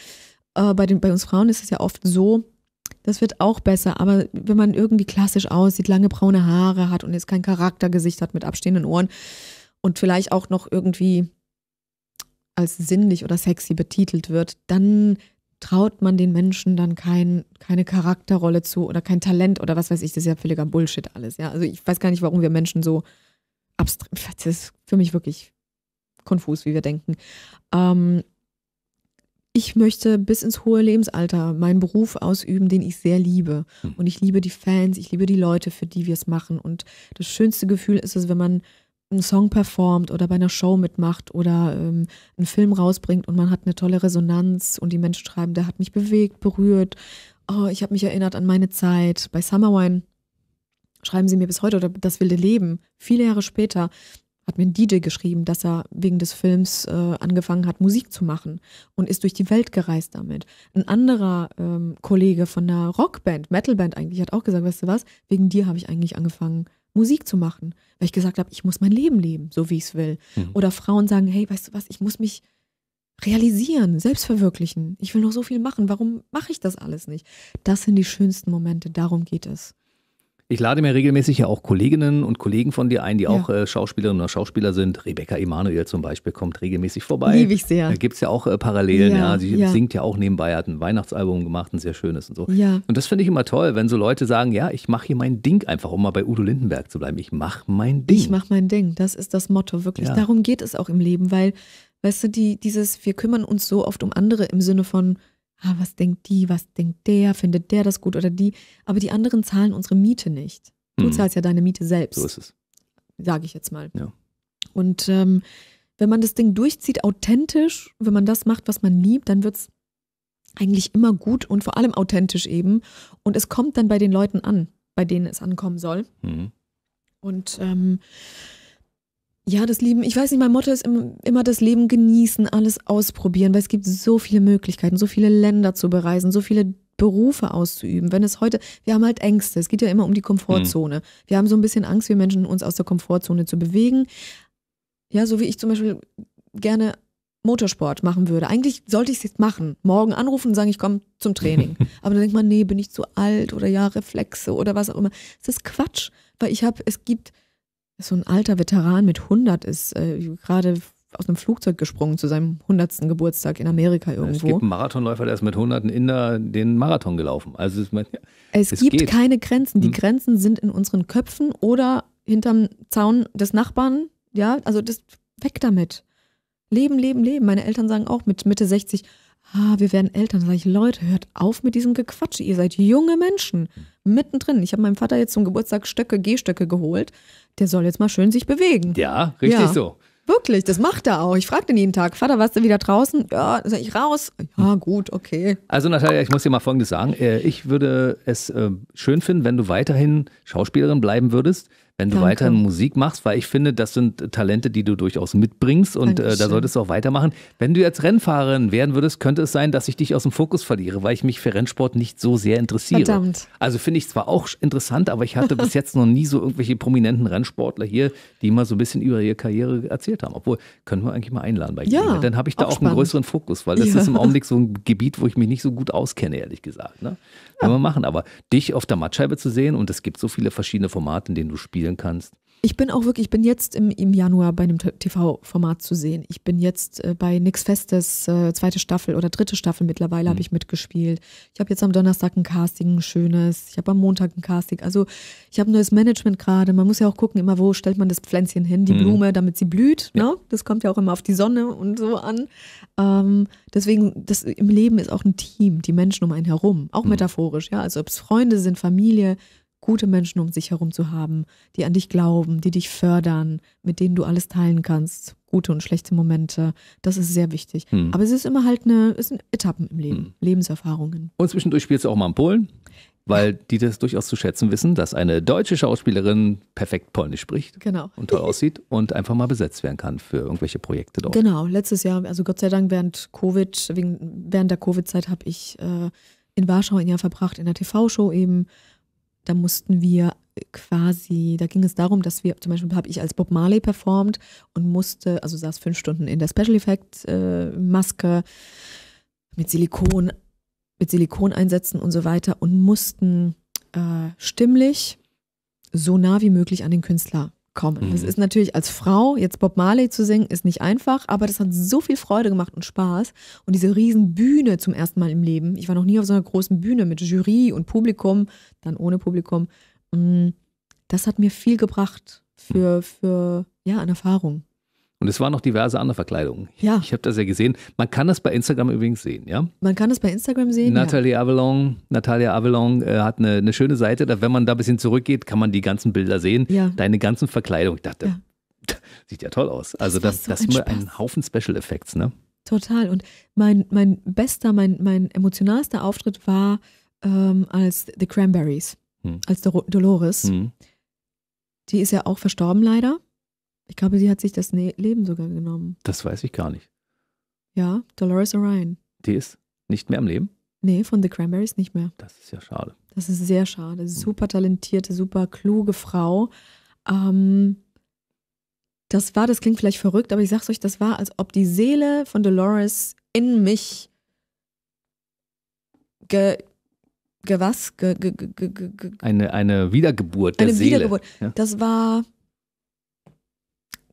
äh, bei, den, bei uns Frauen ist es ja oft so, das wird auch besser, aber wenn man irgendwie klassisch aussieht, lange braune Haare hat und jetzt kein Charaktergesicht hat mit abstehenden Ohren und vielleicht auch noch irgendwie als sinnlich oder sexy betitelt wird, dann traut man den Menschen dann kein, keine Charakterrolle zu oder kein Talent oder was weiß ich, das ist ja völliger Bullshit alles, ja. Also ich weiß gar nicht, warum wir Menschen so abstrakt, das ist für mich wirklich konfus, wie wir denken. Ähm, ich möchte bis ins hohe Lebensalter meinen Beruf ausüben, den ich sehr liebe. Hm. Und ich liebe die Fans, ich liebe die Leute, für die wir es machen. Und das schönste Gefühl ist es, wenn man einen Song performt oder bei einer Show mitmacht oder ähm, einen Film rausbringt und man hat eine tolle Resonanz und die Menschen schreiben, der hat mich bewegt, berührt. Oh, ich habe mich erinnert an meine Zeit bei Summerwine schreiben Sie mir bis heute oder das wilde Leben, viele Jahre später, hat mir ein DJ geschrieben, dass er wegen des Films äh, angefangen hat, Musik zu machen und ist durch die Welt gereist damit. Ein anderer ähm, Kollege von einer Rockband, Metalband eigentlich, hat auch gesagt, weißt du was, wegen dir habe ich eigentlich angefangen, Musik zu machen, weil ich gesagt habe, ich muss mein Leben leben, so wie ich es will. Mhm. Oder Frauen sagen, hey, weißt du was, ich muss mich realisieren, selbst verwirklichen. Ich will noch so viel machen, warum mache ich das alles nicht? Das sind die schönsten Momente, darum geht es. Ich lade mir regelmäßig ja auch Kolleginnen und Kollegen von dir ein, die ja. auch äh, Schauspielerinnen oder Schauspieler sind. Rebecca Emanuel zum Beispiel kommt regelmäßig vorbei. Liebe ich sehr. Da gibt es ja auch äh, Parallelen. Ja, ja. Sie ja. singt ja auch nebenbei, hat ein Weihnachtsalbum gemacht, ein sehr schönes und so. Ja. Und das finde ich immer toll, wenn so Leute sagen, ja, ich mache hier mein Ding einfach, um mal bei Udo Lindenberg zu bleiben. Ich mache mein Ding. Ich mache mein Ding. Das ist das Motto, wirklich. Darum geht es auch im Leben, weil, weißt du, die, dieses, wir kümmern uns so oft um andere im Sinne von, ah, was denkt die, was denkt der, findet der das gut oder die. Aber die anderen zahlen unsere Miete nicht. Du mhm. zahlst ja deine Miete selbst. So ist es. Sage ich jetzt mal. Ja. Und ähm, wenn man das Ding durchzieht, authentisch, wenn man das macht, was man liebt, dann wird es eigentlich immer gut und vor allem authentisch eben. Und es kommt dann bei den Leuten an, bei denen es ankommen soll. Mhm. Und ähm, ja, das Leben, ich weiß nicht, mein Motto ist immer, immer das Leben genießen, alles ausprobieren, weil es gibt so viele Möglichkeiten, so viele Länder zu bereisen, so viele Berufe auszuüben. Wenn es heute, wir haben halt Ängste, es geht ja immer um die Komfortzone. Mhm. Wir haben so ein bisschen Angst, wir Menschen uns aus der Komfortzone zu bewegen. Ja, so wie ich zum Beispiel gerne Motorsport machen würde. Eigentlich sollte ich es jetzt machen. Morgen anrufen und sagen, ich komme zum Training. Aber dann denkt man, nee, bin ich zu alt oder ja, Reflexe oder was auch immer. Das ist Quatsch, weil ich habe, es gibt so ein alter Veteran mit 100 ist äh, gerade aus einem Flugzeug gesprungen zu seinem 100. Geburtstag in Amerika irgendwo. Es gibt einen Marathonläufer, der ist mit 100 in Inder den Marathon gelaufen. Also ich meine, es, es gibt geht. keine Grenzen. Die hm. Grenzen sind in unseren Köpfen oder hinterm Zaun des Nachbarn. Ja, also das weg damit. Leben, leben, leben. Meine Eltern sagen auch mit Mitte 60, ah, wir werden Eltern. Da sage ich, Leute, hört auf mit diesem Gequatsche. Ihr seid junge Menschen. Hm mittendrin. Ich habe meinem Vater jetzt zum Geburtstag Stöcke, Gehstöcke geholt. Der soll jetzt mal schön sich bewegen. Ja, richtig ja. so. Wirklich, das macht er auch. Ich frage den jeden Tag, Vater, warst du wieder draußen? Ja, sag ich raus. Ja, hm. gut, okay. Also Natalia, ich muss dir mal Folgendes sagen. Äh, ich würde es äh, schön finden, wenn du weiterhin Schauspielerin bleiben würdest wenn du Danke. weiter Musik machst, weil ich finde, das sind Talente, die du durchaus mitbringst und äh, da solltest du auch weitermachen. Wenn du jetzt Rennfahrerin werden würdest, könnte es sein, dass ich dich aus dem Fokus verliere, weil ich mich für Rennsport nicht so sehr interessiere. Verdammt. Also finde ich zwar auch interessant, aber ich hatte bis jetzt noch nie so irgendwelche prominenten Rennsportler hier, die mal so ein bisschen über ihre Karriere erzählt haben. Obwohl, können wir eigentlich mal einladen bei dir. ja, Dann habe ich da auch, auch einen größeren Fokus, weil das ja. ist im Augenblick so ein Gebiet, wo ich mich nicht so gut auskenne, ehrlich gesagt. Ne? Ja. Können wir machen. Aber dich auf der Mattscheibe zu sehen und es gibt so viele verschiedene Formate, in denen du spielst, produzieren kannst. Ich bin auch wirklich, ich bin jetzt im, im Januar bei einem TV-Format zu sehen. Ich bin jetzt äh, bei Nix Festes, äh, zweite Staffel oder dritte Staffel mittlerweile mhm. habe ich mitgespielt. Ich habe jetzt am Donnerstag ein Casting, ein schönes. Ich habe am Montag ein Casting. Also ich habe ein neues Management gerade. Man muss ja auch gucken, immer wo stellt man das Pflänzchen hin, die mhm. Blume, damit sie blüht. Ja. Ne? Das kommt ja auch immer auf die Sonne und so an. Ähm, deswegen, das im Leben ist auch ein Team, die Menschen um einen herum, auch mhm. metaphorisch. Ja, also ob es Freunde sind, Familie, gute Menschen um sich herum zu haben, die an dich glauben, die dich fördern, mit denen du alles teilen kannst, gute und schlechte Momente. Das ist sehr wichtig. Hm. Aber es ist immer halt eine, es sind Etappen im Leben, hm. Lebenserfahrungen. Und zwischendurch spielst du auch mal in Polen, weil die das durchaus zu schätzen wissen, dass eine deutsche Schauspielerin perfekt Polnisch spricht genau. und toll aussieht und einfach mal besetzt werden kann für irgendwelche Projekte dort. Genau, letztes Jahr, also Gott sei Dank während Covid, wegen, während der Covid-Zeit habe ich äh, in Warschau ein Jahr verbracht in der TV-Show eben da mussten wir quasi, da ging es darum, dass wir, zum Beispiel habe ich als Bob Marley performt und musste, also saß fünf Stunden in der Special Effect äh, Maske mit Silikon, mit Silikon einsetzen und so weiter und mussten äh, stimmlich so nah wie möglich an den Künstler kommen. Mhm. Das ist natürlich als Frau, jetzt Bob Marley zu singen, ist nicht einfach, aber das hat so viel Freude gemacht und Spaß. Und diese riesen Bühne zum ersten Mal im Leben. Ich war noch nie auf so einer großen Bühne mit Jury und Publikum, dann ohne Publikum. Mm, das hat mir viel gebracht für, für ja, an Erfahrung. Und es waren noch diverse andere Verkleidungen. Ja. Ich habe das ja gesehen. Man kann das bei Instagram übrigens sehen, ja? Man kann das bei Instagram sehen. Natalie ja. Avalon, Natalia Avalon äh, hat eine, eine, schöne Seite. Da, wenn man da ein bisschen zurückgeht, kann man die ganzen Bilder sehen. Ja. Deine ganzen Verkleidungen. Ich dachte, ja. sieht ja toll aus. Also das, das, so das ein, ein Haufen Special Effects, ne? Total. Und mein, mein bester, mein, mein emotionalster Auftritt war ähm, als The Cranberries, hm. als Dolores. Hm. Die ist ja auch verstorben leider. Ich glaube, sie hat sich das ne-, Leben sogar genommen. Das weiß ich gar nicht. Ja, Dolores Orion. Die ist nicht mehr am Leben? Nee, von The Cranberries nicht mehr. Das ist ja schade. Das ist sehr schade. Hm. Super talentierte, super kluge Frau. Ähm, das war, das klingt vielleicht verrückt, aber ich sag's euch, das war, als ob die Seele von Dolores in mich ge, ge was? Ge, ge, ge, eine, eine Wiedergeburt der eine Seele. Wiedergeburt. Ja? Das war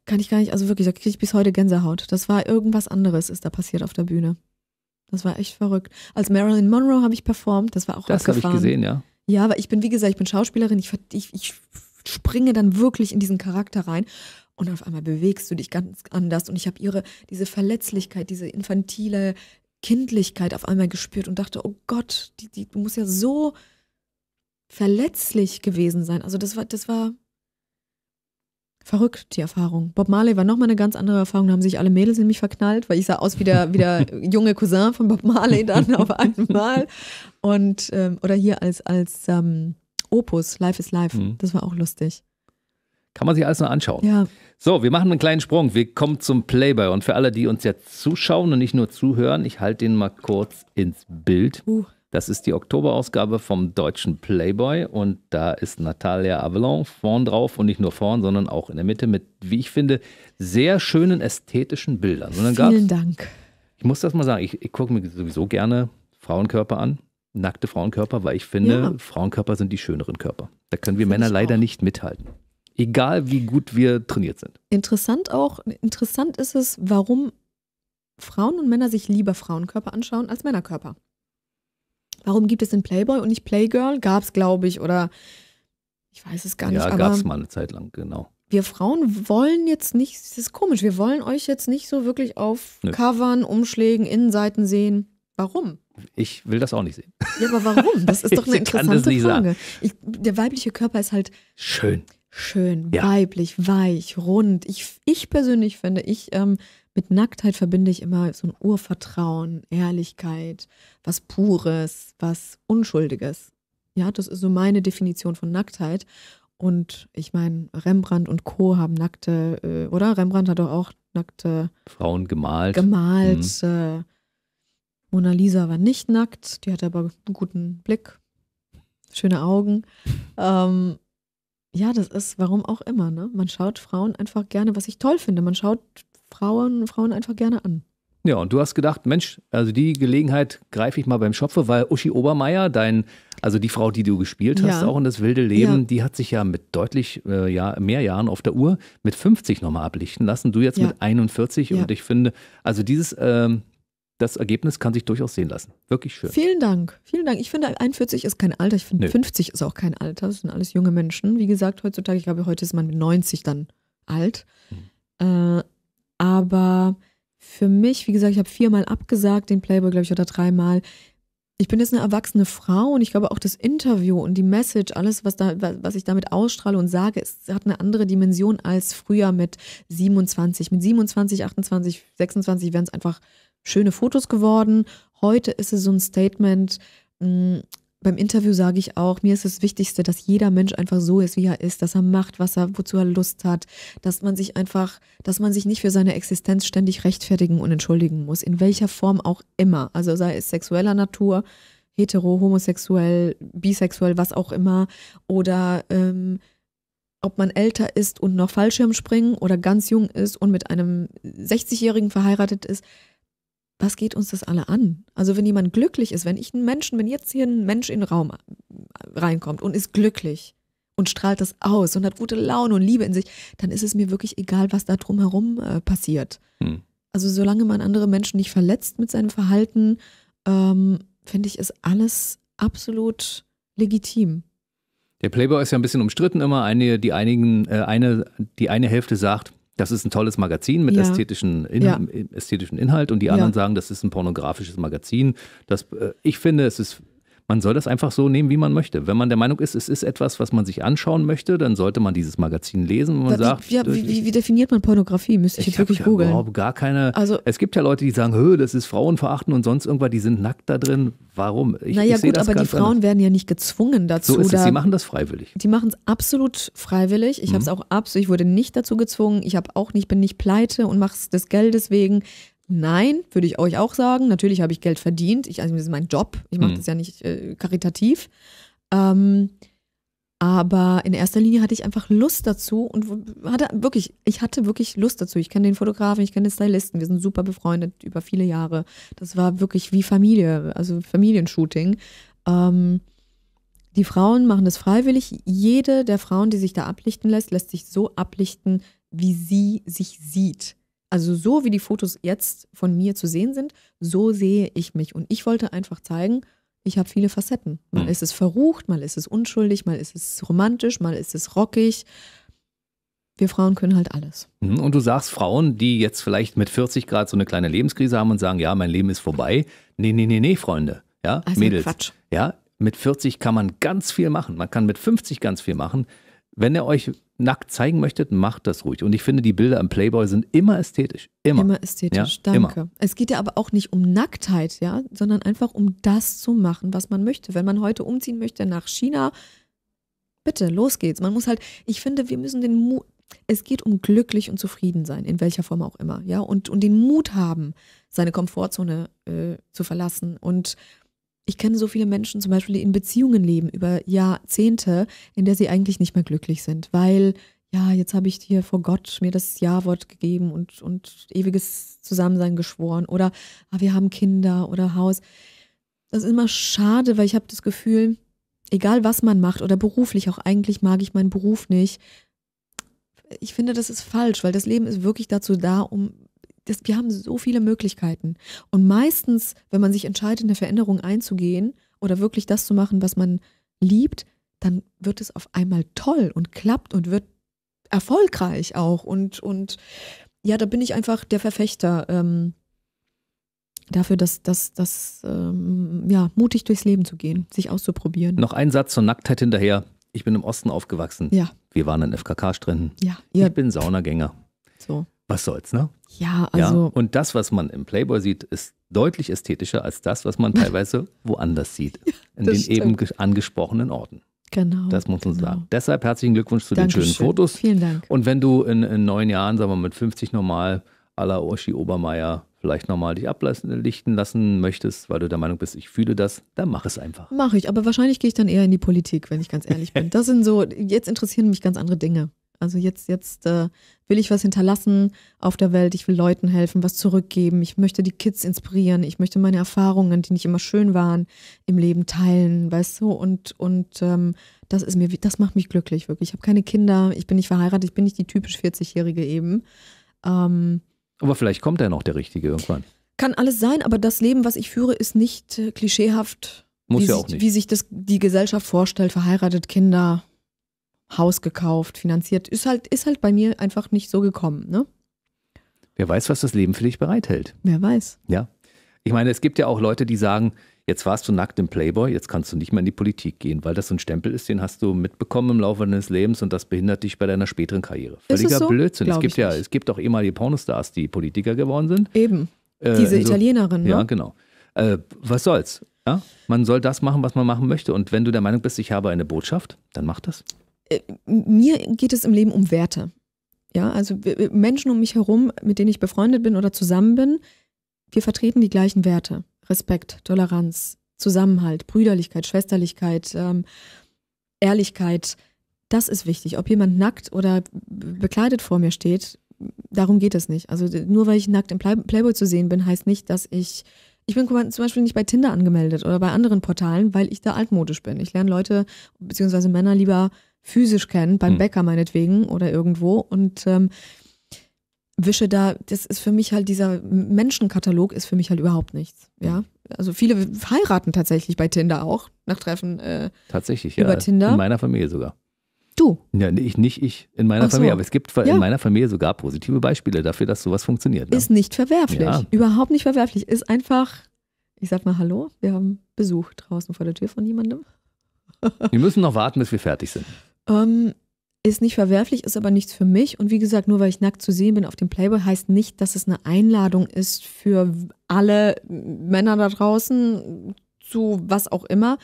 kann ich gar nicht, also wirklich, da kriege ich bis heute Gänsehaut. Das war irgendwas anderes, ist da passiert auf der Bühne. Das war echt verrückt. Als Marilyn Monroe habe ich performt, das war auch Das habe ich gesehen, ja. Ja, weil ich bin, wie gesagt, ich bin Schauspielerin, ich, ich, ich springe dann wirklich in diesen Charakter rein und auf einmal bewegst du dich ganz anders und ich habe ihre, diese Verletzlichkeit, diese infantile Kindlichkeit auf einmal gespürt und dachte, oh Gott, die, die, muss ja so verletzlich gewesen sein. Also das war, das war, verrückt, die Erfahrung. Bob Marley war nochmal eine ganz andere Erfahrung. Da haben sich alle Mädels in mich verknallt, weil ich sah aus wie der, wie der junge Cousin von Bob Marley dann auf einmal. Und, ähm, oder hier als, als ähm, Opus, Life is Life. Mhm. Das war auch lustig. Kann man sich alles nur anschauen. Ja. So, wir machen einen kleinen Sprung. Wir kommen zum Playboy. Und für alle, die uns jetzt zuschauen und nicht nur zuhören, ich halte den mal kurz ins Bild. Uh. Das ist die Oktoberausgabe vom deutschen Playboy und da ist Natalia Avalon vorn drauf und nicht nur vorn, sondern auch in der Mitte mit, wie ich finde, sehr schönen ästhetischen Bildern. Vielen Dank. Ich muss das mal sagen, ich, ich gucke mir sowieso gerne Frauenkörper an, nackte Frauenkörper, weil ich finde, ja. Frauenkörper sind die schöneren Körper. Da können wir Männer leider auch. nicht mithalten egal wie gut wir trainiert sind. Interessant auch, interessant ist es, warum Frauen und Männer sich lieber Frauenkörper anschauen als Männerkörper. Warum gibt es denn Playboy und nicht Playgirl? Gab es, glaube ich, oder ich weiß es gar nicht. Ja, gab es mal eine Zeit lang, genau. Wir Frauen wollen jetzt nicht, das ist komisch, wir wollen euch jetzt nicht so wirklich auf Nö. Covern, Umschlägen, Innenseiten sehen. Warum? Ich will das auch nicht sehen. Ja, aber warum? Das ist doch eine interessante Frage. Ich, der weibliche Körper ist halt schön. Schön, ja. weiblich, weich, rund. Ich, ich persönlich finde, ich ähm, mit Nacktheit verbinde ich immer so ein Urvertrauen, Ehrlichkeit, was Pures, was Unschuldiges. Ja, das ist so meine Definition von Nacktheit. Und ich meine, Rembrandt und Co. haben nackte, äh, oder? Rembrandt hat doch auch nackte Frauen gemalt. Gemalt. Mhm. Äh, Mona Lisa war nicht nackt, die hatte aber einen guten Blick, schöne Augen. ähm, ja, das ist, warum auch immer, ne? Man schaut Frauen einfach gerne, was ich toll finde. Man schaut Frauen, Frauen einfach gerne an. Ja, und du hast gedacht, Mensch, also die Gelegenheit greife ich mal beim Schopfe, weil Uschi Obermeier, dein, also die Frau, die du gespielt hast, ja. auch in das wilde Leben, ja. die hat sich ja mit deutlich äh, ja, mehr Jahren auf der Uhr mit 50 nochmal ablichten lassen. Du jetzt ja. mit 41 und ich finde, also dieses, ähm, das Ergebnis kann sich durchaus sehen lassen. Wirklich schön. Vielen Dank. Vielen Dank. Ich finde, 41 ist kein Alter. Ich finde, Nö. 50 ist auch kein Alter. Das sind alles junge Menschen. Wie gesagt, heutzutage, ich glaube, heute ist man mit 90 dann alt. Mhm. Äh, aber für mich, wie gesagt, ich habe viermal abgesagt, den Playboy, glaube ich, oder dreimal. Ich bin jetzt eine erwachsene Frau und ich glaube auch das Interview und die Message, alles, was, da, was ich damit ausstrahle und sage, ist, hat eine andere Dimension als früher mit 27. Mit 27, 28, 26 wären es einfach schöne Fotos geworden. Heute ist es so ein Statement, mh, hm, beim Interview sage ich auch, mir ist das Wichtigste, dass jeder Mensch einfach so ist, wie er ist, dass er macht, was er, wozu er Lust hat, dass man sich einfach, dass man sich nicht für seine Existenz ständig rechtfertigen und entschuldigen muss, in welcher Form auch immer. Also sei es sexueller Natur, hetero, homosexuell, bisexuell, was auch immer, oder ähm, ob man älter ist und noch Fallschirmspringen oder ganz jung ist und mit einem 60-Jährigen verheiratet ist was geht uns das alle an? Also wenn jemand glücklich ist, wenn ich einen Menschen, wenn jetzt hier ein Mensch in den Raum reinkommt und ist glücklich und strahlt das aus und hat gute Laune und Liebe in sich, dann ist es mir wirklich egal, was da drumherum äh, passiert. Hm. Also solange man andere Menschen nicht verletzt mit seinem Verhalten, ähm, finde ich, ist alles absolut legitim. Der Playboy ist ja ein bisschen umstritten immer. Eine, die einigen, äh, eine, die eine Hälfte sagt, das ist ein tolles Magazin mit ja. ästhetischen, in, ja. ästhetischen Inhalt und die anderen ja. sagen, das ist ein pornografisches Magazin. Das, äh, ich finde, es ist man soll das einfach so nehmen, wie man möchte. Wenn man der Meinung ist, es ist etwas, was man sich anschauen möchte, dann sollte man dieses Magazin lesen. Und sagt, äh, wie, wie, wie, definiert man Pornografie? Müsste ich, ich jetzt wirklich ja googeln. überhaupt gar keine. Also, es gibt ja Leute, die sagen, das ist Frauenverachten und sonst irgendwas, die sind nackt da drin. Warum? Ich, naja, ich gut, aber die Frauen anders. werden ja nicht gezwungen dazu. So ist es. Sie machen das freiwillig. Die machen es absolut freiwillig. Ich mhm. habe es auch absolut. Ich wurde nicht dazu gezwungen. Ich habe auch nicht, bin nicht pleite und mache es des Geldes wegen Nein, würde ich euch auch sagen. Natürlich habe ich Geld verdient. Ich, also, das ist mein Job. Ich mache mhm. das ja nicht äh, karitativ. Ähm, aber in erster Linie hatte ich einfach Lust dazu und hatte wirklich, ich hatte wirklich Lust dazu. Ich kenne den Fotografen, ich kenne den Stylisten, wir sind super befreundet über viele Jahre. Das war wirklich wie Familie, also Familienshooting. Ähm, die Frauen machen das freiwillig. Jede der Frauen, die sich da ablichten lässt, lässt sich so ablichten, wie sie sich sieht. Also so wie die Fotos jetzt von mir zu sehen sind, so sehe ich mich. Und ich wollte einfach zeigen, ich habe viele Facetten. Mal mhm. ist es verrucht, mal ist es unschuldig, mal ist es romantisch, mal ist es rockig. Wir Frauen können halt alles. Mhm, und du sagst Frauen, die jetzt vielleicht mit 40 Grad so eine kleine Lebenskrise haben und sagen, ja, mein Leben ist vorbei. Nee, nee, nee, nee, Freunde. Ja, also Mädels. Quatsch. Ja, mit 40 kann man ganz viel machen. Man kann mit 50 ganz viel machen. Wenn ihr euch nackt zeigen möchtet, macht das ruhig. Und ich finde, die Bilder im Playboy sind immer ästhetisch. Immer. Immer ästhetisch, ja? danke. Immer. Es geht ja aber auch nicht um Nacktheit, ja, sondern einfach um das zu machen, was man möchte. Wenn man heute umziehen möchte nach China, bitte, los geht's. Man muss halt, ich finde, wir müssen den Mut, es geht um glücklich und zufrieden sein, in welcher Form auch immer, ja, und, und den Mut haben, seine Komfortzone äh, zu verlassen und ich kenne so viele Menschen zum Beispiel, die in Beziehungen leben über Jahrzehnte, in der sie eigentlich nicht mehr glücklich sind, weil ja, jetzt habe ich dir vor Gott mir das Ja-Wort gegeben und, und ewiges Zusammensein geschworen oder ah, wir haben Kinder oder Haus. Das ist immer schade, weil ich habe das Gefühl, egal was man macht oder beruflich, auch eigentlich mag ich meinen Beruf nicht. Ich finde, das ist falsch, weil das Leben ist wirklich dazu da, um das, wir haben so viele Möglichkeiten. Und meistens, wenn man sich entscheidet, eine Veränderung einzugehen oder wirklich das zu machen, was man liebt, dann wird es auf einmal toll und klappt und wird erfolgreich auch. Und, und ja, da bin ich einfach der Verfechter ähm, dafür, dass, dass, dass ähm, ja, mutig durchs Leben zu gehen, sich auszuprobieren. Noch ein Satz zur Nacktheit hinterher. Ich bin im Osten aufgewachsen. Ja. Wir waren in FKK-Stränden. Ja. Ich bin Saunagänger. So was soll's, ne? Ja, also. Ja, und das, was man im Playboy sieht, ist deutlich ästhetischer als das, was man teilweise woanders sieht. In den stimmt. eben angesprochenen Orten. Genau. Das muss man genau. sagen. Deshalb herzlichen Glückwunsch zu Dankeschön. den schönen Fotos. Vielen Dank. Und wenn du in, in neun Jahren, sagen wir mit 50 normal à la Oshi Obermeier vielleicht nochmal dich ablichten lassen möchtest, weil du der Meinung bist, ich fühle das, dann mach es einfach. Mache ich, aber wahrscheinlich gehe ich dann eher in die Politik, wenn ich ganz ehrlich bin. Das sind so, jetzt interessieren mich ganz andere Dinge. Also jetzt, jetzt äh, will ich was hinterlassen auf der Welt, ich will Leuten helfen, was zurückgeben, ich möchte die Kids inspirieren, ich möchte meine Erfahrungen, die nicht immer schön waren, im Leben teilen, weißt du? Und, und ähm, das ist mir, das macht mich glücklich, wirklich. Ich habe keine Kinder, ich bin nicht verheiratet, ich bin nicht die typisch 40-Jährige eben. Ähm, aber vielleicht kommt ja noch der Richtige irgendwann. Kann alles sein, aber das Leben, was ich führe, ist nicht äh, klischeehaft, Muss wie, ja auch sich, nicht. wie sich das die Gesellschaft vorstellt, verheiratet, Kinder, Haus gekauft, finanziert. Ist halt, ist halt bei mir einfach nicht so gekommen, ne? Wer weiß, was das Leben für dich bereithält. Wer weiß. Ja. Ich meine, es gibt ja auch Leute, die sagen, jetzt warst du nackt im Playboy, jetzt kannst du nicht mehr in die Politik gehen, weil das so ein Stempel ist, den hast du mitbekommen im Laufe deines Lebens und das behindert dich bei deiner späteren Karriere. Völliger so? Blödsinn. Glaub es gibt ja, nicht. es gibt auch ehemalige Pornostars, die Politiker geworden sind. Eben. Äh, Diese so, also, Italienerin. Ja, ne? genau. Äh, was soll's? Ja? Man soll das machen, was man machen möchte. Und wenn du der Meinung bist, ich habe eine Botschaft, dann mach das. Äh, mir geht es im Leben um Werte. Ja, also Menschen um mich herum, mit denen ich befreundet bin oder zusammen bin, wir vertreten die gleichen Werte. Respekt, Toleranz, Zusammenhalt, Brüderlichkeit, Schwesterlichkeit, ähm, Ehrlichkeit. Das ist wichtig. Ob jemand nackt oder bekleidet vor mir steht, darum geht es nicht. Also nur weil ich nackt im Play Playboy zu sehen bin, heißt nicht, dass ich ich bin zum Beispiel nicht bei Tinder angemeldet oder bei anderen Portalen, weil ich da altmodisch bin. Ich lerne Leute bzw. Männer lieber physisch kennen, beim hm. Bäcker meinetwegen oder irgendwo und ähm, wische da, das ist für mich halt, dieser Menschenkatalog ist für mich halt überhaupt nichts, ja. Also viele heiraten tatsächlich bei Tinder auch, nach Treffen äh, Tatsächlich, über ja. Tinder. In meiner Familie sogar. Du? Ja, ich, nicht ich, in meiner so. Familie, aber es gibt ja. in meiner Familie sogar positive Beispiele dafür, dass sowas funktioniert. Ne? Ist nicht verwerflich, ja. überhaupt nicht verwerflich, ist einfach, ich sag mal Hallo, wir haben Besuch draußen vor der Tür von jemandem. wir müssen noch warten, bis wir fertig sind. Ähm, ist nicht verwerflich, ist aber nichts für mich. Und wie gesagt, nur weil ich nackt zu sehen bin auf dem Playboy, heißt nicht, dass es eine Einladung ist für alle Männer da draußen zu was auch immer.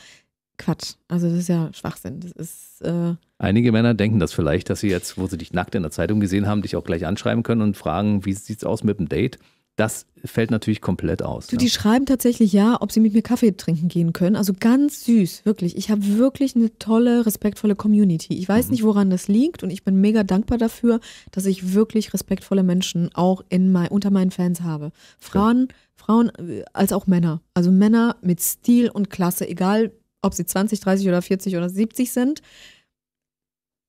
Quatsch. Also das ist ja Schwachsinn. Das ist. Äh Einige Männer denken das vielleicht, dass sie jetzt, wo sie dich nackt in der Zeitung gesehen haben, dich auch gleich anschreiben können und fragen, wie sieht es aus mit dem Date? Das fällt natürlich komplett aus. Du, ne? Die schreiben tatsächlich ja, ob sie mit mir Kaffee trinken gehen können. Also ganz süß, wirklich. Ich habe wirklich eine tolle, respektvolle Community. Ich weiß mhm. nicht, woran das liegt und ich bin mega dankbar dafür, dass ich wirklich respektvolle Menschen auch in mein, unter meinen Fans habe. Frauen, ja. Frauen äh, als auch Männer. Also Männer mit Stil und Klasse, egal ob sie 20, 30 oder 40 oder 70 sind.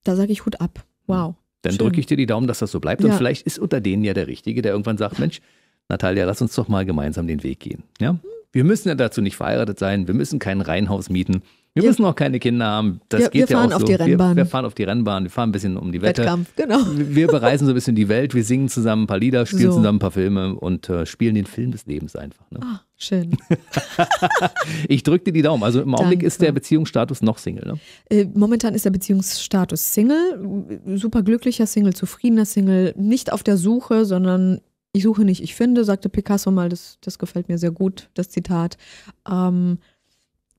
Da sage ich Hut ab. Wow. Dann drücke ich dir die Daumen, dass das so bleibt. Ja. Und vielleicht ist unter denen ja der Richtige, der irgendwann sagt: Mensch, Natalia, lass uns doch mal gemeinsam den Weg gehen. Ja? Wir müssen ja dazu nicht verheiratet sein, wir müssen kein Reihenhaus mieten. Wir ja. müssen auch keine Kinder haben. Das ja, geht ja auch so. Wir, wir, fahren auf die Rennbahn, wir fahren ein bisschen um die Wette. Wettkampf, genau. Wir bereisen so ein bisschen die Welt, wir singen zusammen ein paar Lieder, spielen so. zusammen ein paar Filme und äh, spielen den Film des Lebens einfach. Ne? Ah, schön. ich drücke dir die Daumen. Also im Augenblick ist der Beziehungsstatus noch Single. Ne? Äh, momentan ist der Beziehungsstatus Single, super glücklicher Single, zufriedener Single, nicht auf der Suche, sondern ich suche nicht, ich finde, sagte Picasso mal, das, das gefällt mir sehr gut, das Zitat. Ähm,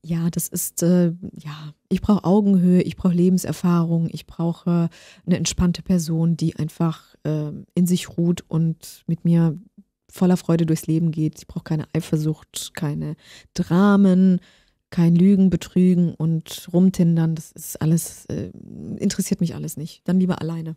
ja, das ist, äh, ja, ich brauche Augenhöhe, ich brauche Lebenserfahrung, ich brauche eine entspannte Person, die einfach äh, in sich ruht und mit mir voller Freude durchs Leben geht. Ich brauche keine Eifersucht, keine Dramen, kein Lügen, Betrügen und Rumtindern. Das ist alles, äh, interessiert mich alles nicht. Dann lieber alleine.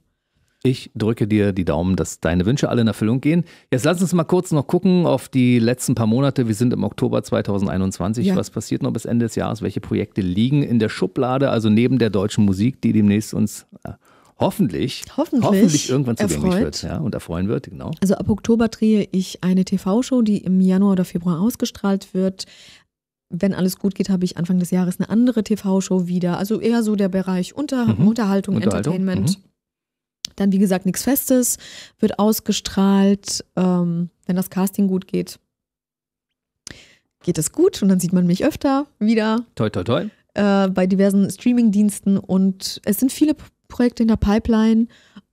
Ich drücke dir die Daumen, dass deine Wünsche alle in Erfüllung gehen. Jetzt lass uns mal kurz noch gucken auf die letzten paar Monate. Wir sind im Oktober 2021. Ja. Was passiert noch bis Ende des Jahres? Welche Projekte liegen in der Schublade, also neben der deutschen Musik, die demnächst uns äh, hoffentlich, hoffentlich, hoffentlich, irgendwann zugänglich wird ja, und erfreuen wird? Genau. Also ab Oktober drehe ich eine TV-Show, die im Januar oder Februar ausgestrahlt wird wenn alles gut geht, habe ich Anfang des Jahres eine andere TV-Show wieder. Also eher so der Bereich Unter mhm. Unterhaltung, Unterhaltung, Entertainment. Mhm. Dann, wie gesagt, nichts Festes, wird ausgestrahlt. Ähm, wenn das Casting gut geht, geht es gut und dann sieht man mich öfter wieder. Toi, toi, toi. Äh, bei diversen Streaming-Diensten und es sind viele Projekte in der Pipeline,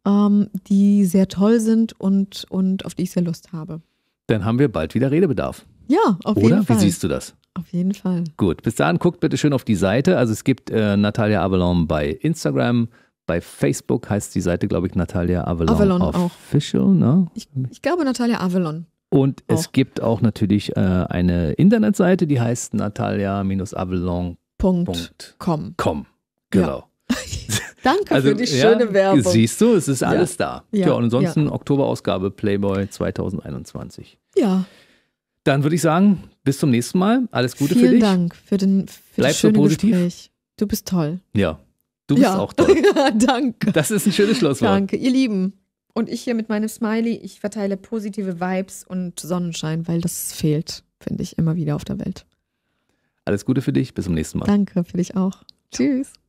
ähm, die sehr toll sind und, und auf die ich sehr Lust habe. Dann haben wir bald wieder Redebedarf. Ja, auf Oder? jeden Fall. Oder Wie siehst du das? Auf jeden Fall. Gut, bis dahin guckt bitte schön auf die Seite. Also es gibt äh, Natalia Abelon bei Instagram, bei Facebook heißt die Seite, glaube ich, Natalia Avalon, Avalon Official. Auch. Ne? Ich, ich glaube Natalia Avalon. Und auch. es gibt auch natürlich äh, eine Internetseite, die heißt natalia-avalon.com. Genau. Ja. Danke also, für die ja, schöne Werbung. Siehst du, es ist alles da. Ja, und ansonsten Oktoberausgabe Playboy 2021. Ja. Dann würde ich sagen, bis zum nächsten Mal. Alles Gute Vielen für dich. Vielen Dank für, den, für Bleib das schöne so positiv. Gespräch. Du bist toll. Ja. Du bist auch toll. danke. Das ist ein schönes Schlusswort. Danke, ihr Lieben. Und ich hier mit meinem Smiley, ich verteile positive Vibes und Sonnenschein, weil das fehlt, finde ich, immer wieder auf der Welt. Alles Gute für dich, bis zum nächsten Mal. Danke, für dich auch. Tschüss.